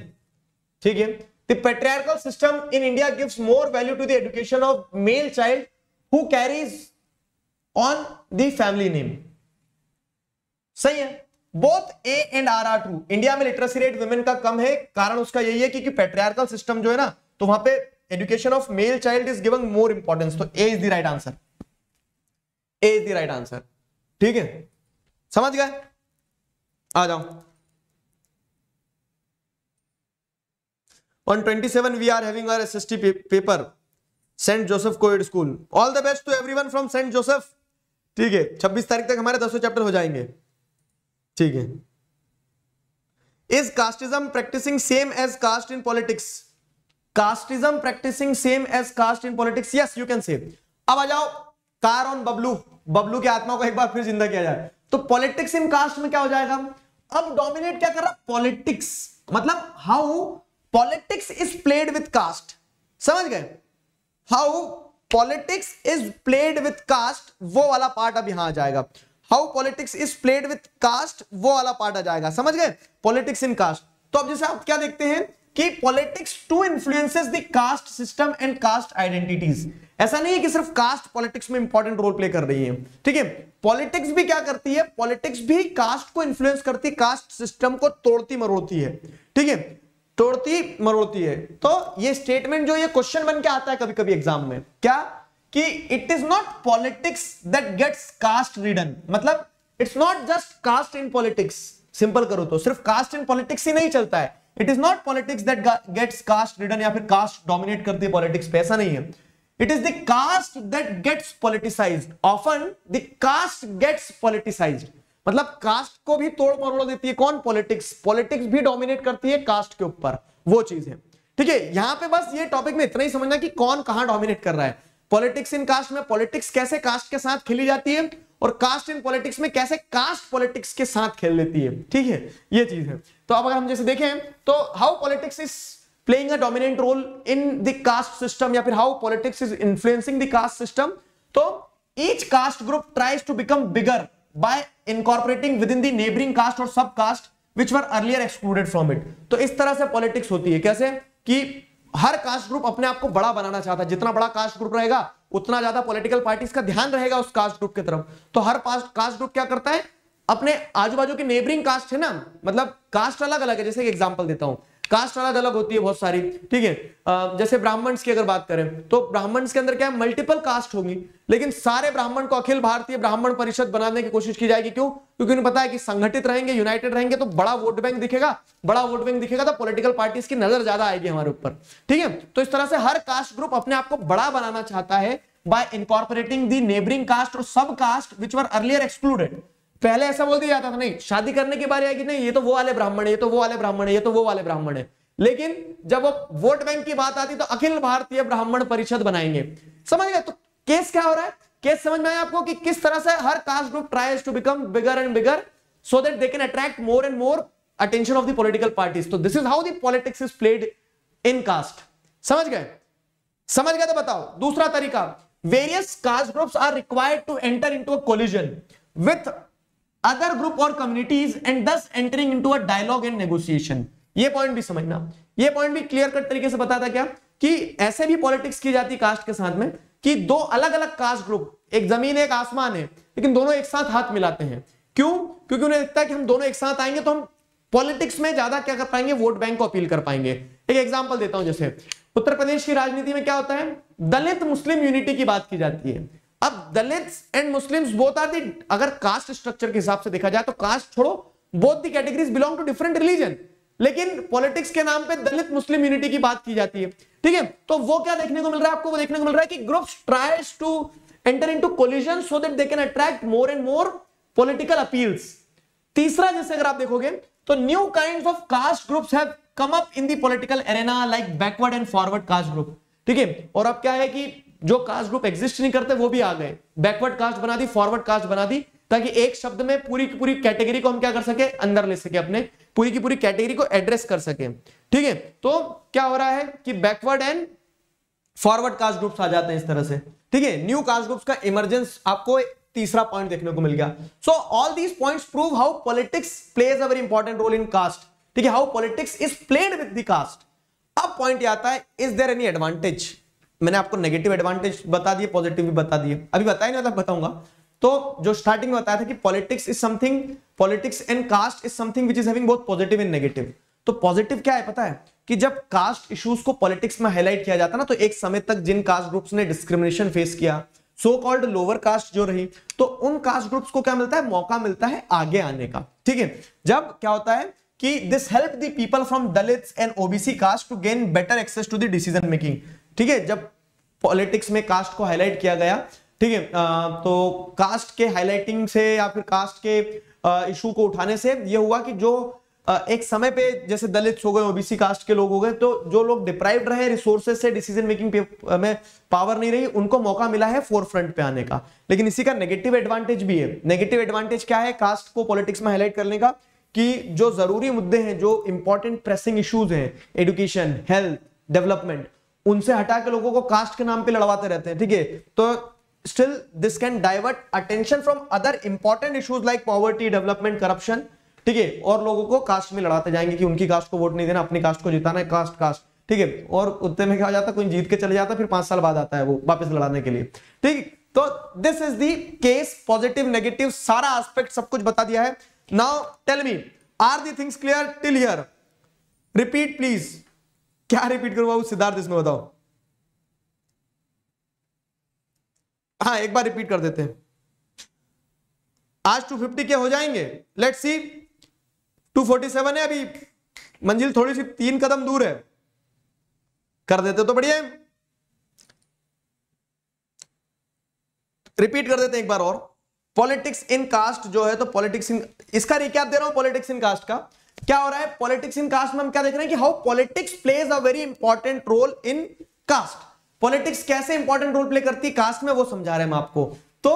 ठीक है The patriarchal system in India gives more value to the education of male child who carries on the family name. सही है both A and R are true India में literacy rate women का कम है कारण उसका यही है कि, कि पेट्रियार्कल सिस्टम जो है ना तो वहां पे education of male child is given more importance so a is the right answer a is the right answer ठीक है समझ गए आ जाओ on 27 we are having our sst paper saint Joseph coed school all the best to everyone from saint Joseph ठीक है 26 तारीख तक हमारे दसों चैप्टर हो जाएंगे ठीक है is casteism practicing same as caste in politics casteism practicing same as caste in politics yes you can say अब आ जाओ कार ऑन बबलू बबलू की आत्मा को एक बार फिर जिंदा किया जाए तो पॉलिटिक्स इन कास्ट में क्या हो जाएगा अब डोमिनेट क्या कर रहा पॉलिटिक्स मतलब how politics is played with caste समझ गए how politics is played with caste वो वाला पार्ट अब यहां आ जाएगा how politics is played with caste वो वाला पार्ट आ जाएगा समझ गए पॉलिटिक्स इन कास्ट तो अब जैसे आप क्या देखते हैं कि politics to influences the caste system and caste identities ऐसा नहीं है कि सिर्फ कास्ट पॉलिटिक्स में इंपॉर्टेंट रोल प्ले कर रही है ठीक है पॉलिटिक्स भी क्या करती है पॉलिटिक्स भी कास्ट को इन्फ्लुएंस करती है कास्ट सिस्टम को तोड़ती मरोड़ती है ठीक है तोड़ती मरोड़ती है तो ये स्टेटमेंट जो ये क्वेश्चन बन के आता है कभी कभी एग्जाम में क्या कि it is not politics that gets caste ridden मतलब it's not just caste in politics simple करो तो सिर्फ कास्ट इन पॉलिटिक्स ही नहीं चलता है it is not politics that gets caste ridden या फिर कास्ट डोमिनेट करती है पॉलिटिक्स पैसा नहीं है it is the caste that gets politicise often the caste gets politicise मतलब कास्ट को भी तोड़ मरोड़ देती है कौन पॉलिटिक्स पॉलिटिक्स भी डोमिनेट करती है कास्ट के ऊपर वो चीज है ठीक है यहां पे बस ये टॉपिक में इतना ही समझना कि कौन कहां डोमिनेट कर रहा है पॉलिटिक्स इन कास्ट में पॉलिटिक्स कैसे कास्ट के साथ खेली जाती है और कास्ट इन पॉलिटिक्स में कैसे कास्ट पॉलिटिक्स के साथ खेल लेती है ठीक है ये चीज है तो अब अगर हम जैसे देखें तो how politics is playing a dominant role in the caste system या फिर how politics is influencing the caste system तो each caste group tries to become bigger by incorporating within the neighbouring caste और sub caste which were earlier excluded from it तो इस तरह से politics होती है कैसे कि हर कास्ट ग्रुप अपने आप को बड़ा बनाना चाहता है जितना बड़ा कास्ट ग्रुप रहेगा उतना ज्यादा पॉलिटिकल पार्टीज का ध्यान रहेगा उस कास्ट ग्रुप की तरफ तो हर कास्ट ग्रुप क्या करता है अपने आजू बाजू के नेबरिंग कास्ट है ना मतलब कास्ट अलग अलग है जैसे एग्जाम्पल देता हूं कास्ट अलग अलग होती है बहुत सारी ठीक है जैसे ब्राह्मण्स की अगर बात करें तो ब्राह्मण्स के अंदर क्या है मल्टीपल कास्ट होगी लेकिन सारे ब्राह्मण को अखिल भारतीय ब्राह्मण परिषद बनाने की कोशिश की जाएगी क्यों क्योंकि उन्हें पता है कि संगठित रहेंगे यूनाइटेड रहेंगे तो बड़ा वोट बैंक दिखेगा बड़ा वोट बैंक दिखेगा तो पोलिटिकल पार्टीज की नजर ज्यादा आएगी हमारे ऊपर ठीक है तो इस तरह से हर कास्ट ग्रुप अपने आप को बड़ा बनाना चाहता है इनकॉर्पोरेटिंग दी नेबरिंग कास्ट और sub caste which were earlier excluded पहले ऐसा बोल दिया जाता था नहीं शादी करने के बारे आएगी नहीं ये तो वो वाले ब्राह्मण है ये तो वो वाले ब्राह्मण है ये तो वो वाले ब्राह्मण है लेकिन जब वो वोट बैंक की बात आती तो अखिल भारतीय ब्राह्मण परिषद बनाएंगे समझ गए तो केस क्या हो रहा है केस समझ में आया आपको कि किस तरह से हर caste group tries to become bigger and bigger so that they can attract more and more attention of the political parties तो this is how politics is played in caste समझ गए समझ गए तो बताओ दूसरा तरीका various caste groups are required to enter in to a collision with other group और communities and thus entering in to a dialogue and negotiation ये पॉइंट भी समझना ये पॉइंट भी क्लियर कट तरीके से बताता क्या कि ऐसे भी पॉलिटिक्स की जाती कास्ट के साथ में कि दो अलग अलग कास्ट ग्रुप एक जमीन एक आसमान है लेकिन दोनों एक साथ हाथ मिलाते हैं क्यों क्योंकि उन्हें लगता है कि हम दोनों एक साथ आएंगे तो हम पॉलिटिक्स में ज्यादा क्या कर पाएंगे वोट बैंक को अपील कर पाएंगे एक एग्जाम्पल देता हूं जैसे उत्तर प्रदेश की राजनीति में क्या होता है दलित मुस्लिम यूनिटी की बात की जाती है अब Dalit and Muslims both are the अगर कास्ट स्ट्रक्चर के हिसाब से देखा जाए तो कास्ट छोड़ो both the categories belong to different religion लेकिन पॉलिटिक्स के नाम पे दलित मुस्लिम यूनिटी की बात की जाती है ठीक है तो वो क्या देखने को मिल रहा है आपको वो देखने को मिल रहा है कि groups tries to enter into collision so that they can attract more and more political appeals तीसरा जैसे अगर आप देखोगे तो new kind of caste groups have come up in the political arena like backward and forward caste group ठीक है और अब क्या है कि जो कास्ट ग्रुप एग्जिस्ट नहीं करते वो भी आ गए बैकवर्ड कास्ट बना दी फॉरवर्ड कास्ट बना दी ताकि एक शब्द में पूरी की पूरी कैटेगरी को हम क्या कर सके अंदर ले सके अपने पूरी की पूरी कैटेगरी को एड्रेस कर सके ठीक है तो क्या हो रहा है कि backward and forward caste groups आ जाते हैं इस तरह से ठीक है न्यू कास्ट ग्रुप्स का इमरजेंस आपको तीसरा पॉइंट देखने को मिल गया so all these point prove how politics plays a very important role in caste ठीक है how politics is played with the caste अब पॉइंट आता है इज देर एनी एडवांटेज मैंने आपको नेगेटिव एडवांटेज बता दिए पॉजिटिव भी बता दिए अभी बताया नहीं था बताऊंगा तो जो स्टार्टिंग में बताया था कि politics is something politics and caste is something which is having both positive and negative तो पॉजिटिव क्या है पता है कि जब कास्ट इश्यूज को पॉलिटिक्स में हाईलाइट किया जाता ना तो एक समय तक जिन कास्ट ग्रुप्स ने डिस्क्रिमिनेशन फेस किया सो कॉल्ड लोअर कास्ट जो रही तो उन कास्ट ग्रुप्स को क्या मिलता है मौका मिलता है आगे आने का ठीक है जब क्या होता है कि this help the people from Dalit and OBC caste to gain better access to the decision making ठीक है जब पॉलिटिक्स में कास्ट को हाईलाइट किया गया ठीक है तो कास्ट के हाईलाइटिंग से या फिर कास्ट के इशू को उठाने से यह हुआ कि जो एक समय पे जैसे दलित हो गए ओबीसी कास्ट के लोग हो गए तो जो लोग डिप्राइव रहे रिसोर्सेज से डिसीजन मेकिंग में पावर नहीं रही उनको मौका मिला है फोर फ्रंट पे आने का लेकिन इसी का नेगेटिव एडवांटेज भी है नेगेटिव एडवांटेज क्या है कास्ट को पॉलिटिक्स में हाईलाइट करने का कि जो जरूरी मुद्दे हैं जो इंपॉर्टेंट प्रेसिंग इश्यूज हैं एडुकेशन हेल्थ डेवलपमेंट उनसे हटा के लोगों को कास्ट के नाम पे लड़वाते रहते हैं ठीक है तो still this can divert attention from other important issues like poverty development corruption ठीक है और लोगों को कास्ट में लड़ाते जाएंगे कि उनकी कास्ट को वोट नहीं देना अपनी कास्ट को जिताना है कास्ट कास्ट ठीक है और उतने में क्या हो जाता है कोई जीत के चले जाता है फिर पांच साल बाद आता है वो वापस लड़ाने के लिए ठीक तो this is the case positive negative सारा एस्पेक्ट सब कुछ बता दिया है now tell me are the things clear till here repeat please क्या रिपीट करवाऊ सिद्धार्थ इसमें बताओ हाँ एक बार रिपीट कर देते हैं आज 250 के हो जाएंगे लेट सी 247 है अभी मंजिल थोड़ी सी तीन कदम दूर है कर देते तो बढ़िया रिपीट कर देते हैं एक बार और पॉलिटिक्स इन कास्ट जो है तो पॉलिटिक्स इन इसका रिकैप दे रहा हूं पॉलिटिक्स इन कास्ट का क्या हो रहा है पॉलिटिक्स इन कास्ट में हम क्या देख रहे हैं कि how politics plays a very important role in caste politics कैसे इंपॉर्टेंट रोल प्ले करती है कास्ट में वो समझा रहे हैं हम आपको तो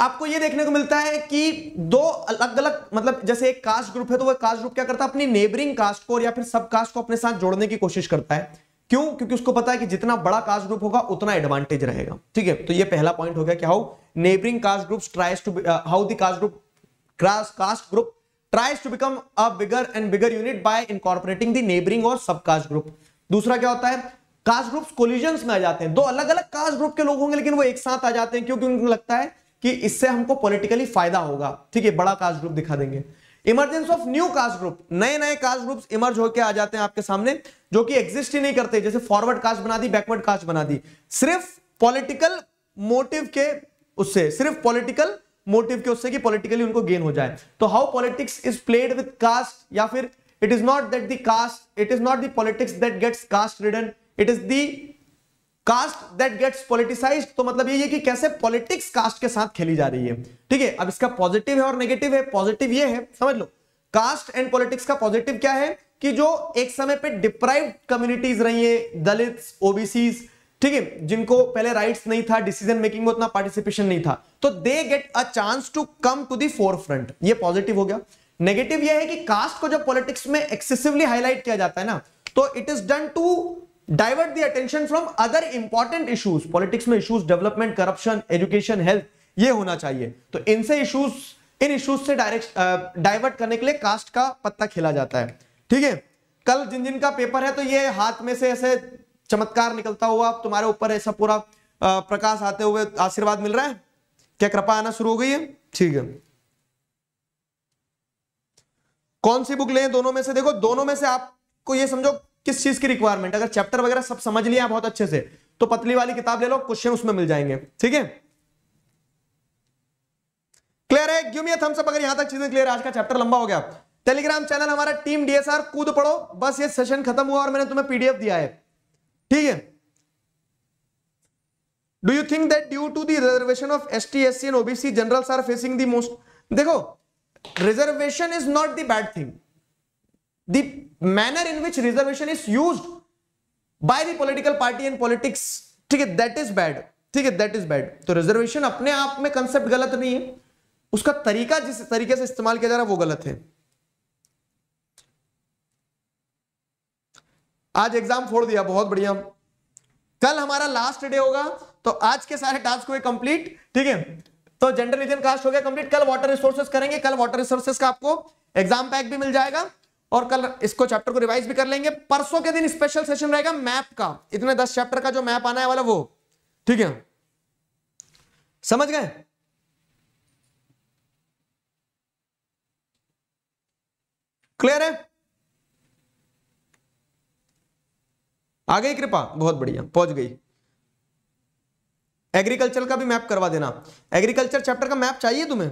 आपको ये देखने को मिलता है कि दो अलग अलग मतलब जैसे एक कास्ट ग्रुप है तो वह कास्ट ग्रुप क्या करता है अपनी नेबरिंग कास्ट को या फिर सब कास्ट को अपने साथ जोड़ने की कोशिश करता है क्यों क्योंकि उसको पता है कि जितना बड़ा कास्ट ग्रुप होगा उतना एडवांटेज रहेगा ठीक है तो ये पहला पॉइंट हो गया कि how neighbouring caste group tries to how the caste group caste group tries to become a bigger and bigger unit by incorporating the neighbouring और सब कास्ट ग्रुप दूसरा क्या होता है कास्ट ग्रुप कोलिजन में आ जाते हैं दो अलग अलग कास्ट ग्रुप के लोग होंगे लेकिन वो एक साथ आ जाते हैं क्योंकि उनको लगता है कि इससे हमको पॉलिटिकली फायदा होगा ठीक है बड़ा कास्ट ग्रुप दिखा देंगे emergence of new caste group नए नए कास्ट ग्रुप इमर्ज होकर आ जाते हैं आपके सामने जो कि एग्जिस्ट ही नहीं करते जैसे फॉरवर्ड कास्ट बना दी बैकवर्ड कास्ट बना दी सिर्फ पॉलिटिकल मोटिव के उससे सिर्फ पॉलिटिकल मोटिव क्यों उससे कि पॉलिटिकली उनको गेन हो जाए तो how politics is played with caste या फिर it is not that the caste it is not politics that gets caste ridden it is the caste that gets politicise तो मतलब ये है कि कैसे पॉलिटिक्स कास्ट के साथ खेली जा रही है ठीक है अब इसका पॉजिटिव है और नेगेटिव है पॉजिटिव ये है समझ लो कास्ट एंड पॉलिटिक्स का पॉजिटिव क्या है कि जो एक समय पे डिप्राइव कम्युनिटीज रही है दलित ओबीसीज ठीक है जिनको पहले राइट्स नहीं था डिसीजन मेकिंग में उतना पार्टिसिपेशन नहीं था तो they get a chance to come to the forefront ये पॉजिटिव हो गया नेगेटिव ये है कि कास्ट को जब पॉलिटिक्स में एक्सेसिवली हाईलाइट किया जाता है ना तो it is done to divert the attention from other important issues politics में issues development corruption education health ये होना चाहिए तो इनसे इशूज इन इशूज से डायरेक्ट डाइवर्ट करने के लिए कास्ट का पत्ता खेला जाता है ठीक है कल जिन जिन का पेपर है तो ये हाथ में से ऐसे चमत्कार निकलता हुआ तुम्हारे ऊपर ऐसा पूरा प्रकाश आते हुए आशीर्वाद मिल रहा है क्या कृपा आना शुरू हो गई है ठीक है कौन सी बुक लें दोनों में से देखो दोनों में से आपको ये समझो किस चीज की रिक्वायरमेंट अगर चैप्टर वगैरह सब समझ लिया बहुत अच्छे से तो पतली वाली किताब ले लो क्वेश्चन उसमें मिल जाएंगे ठीक है क्लियर है गिव मी थम्स अप अगर यहां तक चीजें क्लियर आज का चैप्टर लंबा हो गया टेलीग्राम चैनल हमारा टीम डीएसआर कूद पड़ो बस ये सेशन खत्म हुआ और मैंने तुम्हें पीडीएफ दिया है ठीक है do you think that due to the reservation of S T S C and OBC generals are facing the most देखो reservation is not the bad thing the manner in which reservation is use by the political party and politics ठीक है that is bad ठीक है that is bad तो reservation अपने आप में concept गलत नहीं है उसका तरीका जिस तरीके से इस्तेमाल किया जा रहा है वो गलत है आज एग्जाम फोड़ दिया बहुत बढ़िया कल हमारा लास्ट डे होगा तो आज के सारे टास्क हुए कंप्लीट ठीक है तो जनरल रिलीजन कास्ट हो गया कंप्लीट कल वाटर रिसोर्सेस करेंगे कल वाटर रिसोर्सेस का आपको एग्जाम पैक भी मिल जाएगा और कल इसको चैप्टर को रिवाइज भी कर लेंगे परसों के दिन स्पेशल सेशन रहेगा मैप का इतने दस चैप्टर का जो मैप आना है वाला वो ठीक है समझ गए क्लियर है आ गई कृपा बहुत बढ़िया पहुंच गई एग्रीकल्चर का भी मैप करवा देना एग्रीकल्चर चैप्टर का मैप चाहिए तुम्हें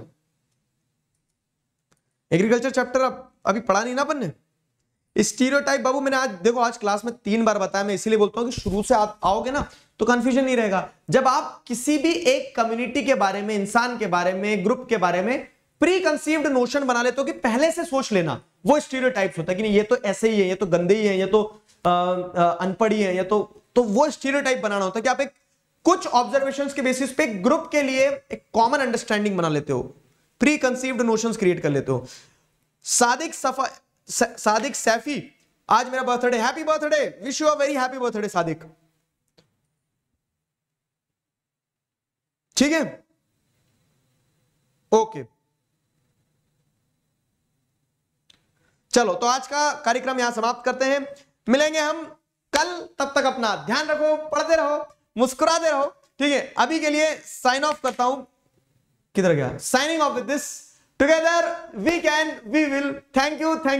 एग्रीकल्चर चैप्टर अभी पढ़ा नहीं ना अपन ने स्टीरियोटाइप बाबू मैंने आज देखो आज क्लास में तीन बार बताया मैं इसीलिए बोलता हूँ कि शुरू से आप आओगे ना तो कंफ्यूजन नहीं रहेगा जब आप किसी भी एक कम्युनिटी के बारे में इंसान के बारे में ग्रुप के बारे में प्री कंसीव्ड नोशन बना लेते हो कि पहले से सोच लेना वो स्टीरियोटाइप्स होता है कि नहीं ये तो ऐसे ही है ये तो गंदे ही है ये तो अनपढ़ है या तो तो वो स्टीरियोटाइप बनाना होता है कि आप एक कुछ ऑब्जर्वेशन के बेसिस पे ग्रुप के लिए एक कॉमन अंडरस्टैंडिंग बना लेते हो प्री कंसीव्ड नोशन क्रिएट कर लेते हो सादिक सफा सादिक सैफी आज मेरा birthday happy birthday wish you a very happy birthday Sadiq ठीक है ओके चलो तो आज का कार्यक्रम यहां समाप्त करते हैं मिलेंगे हम कल तब तक अपना ध्यान रखो पढ़ते रहो मुस्कुराते रहो ठीक है अभी के लिए साइन ऑफ करता हूं किधर गया signing off with this together we can we will thank you thank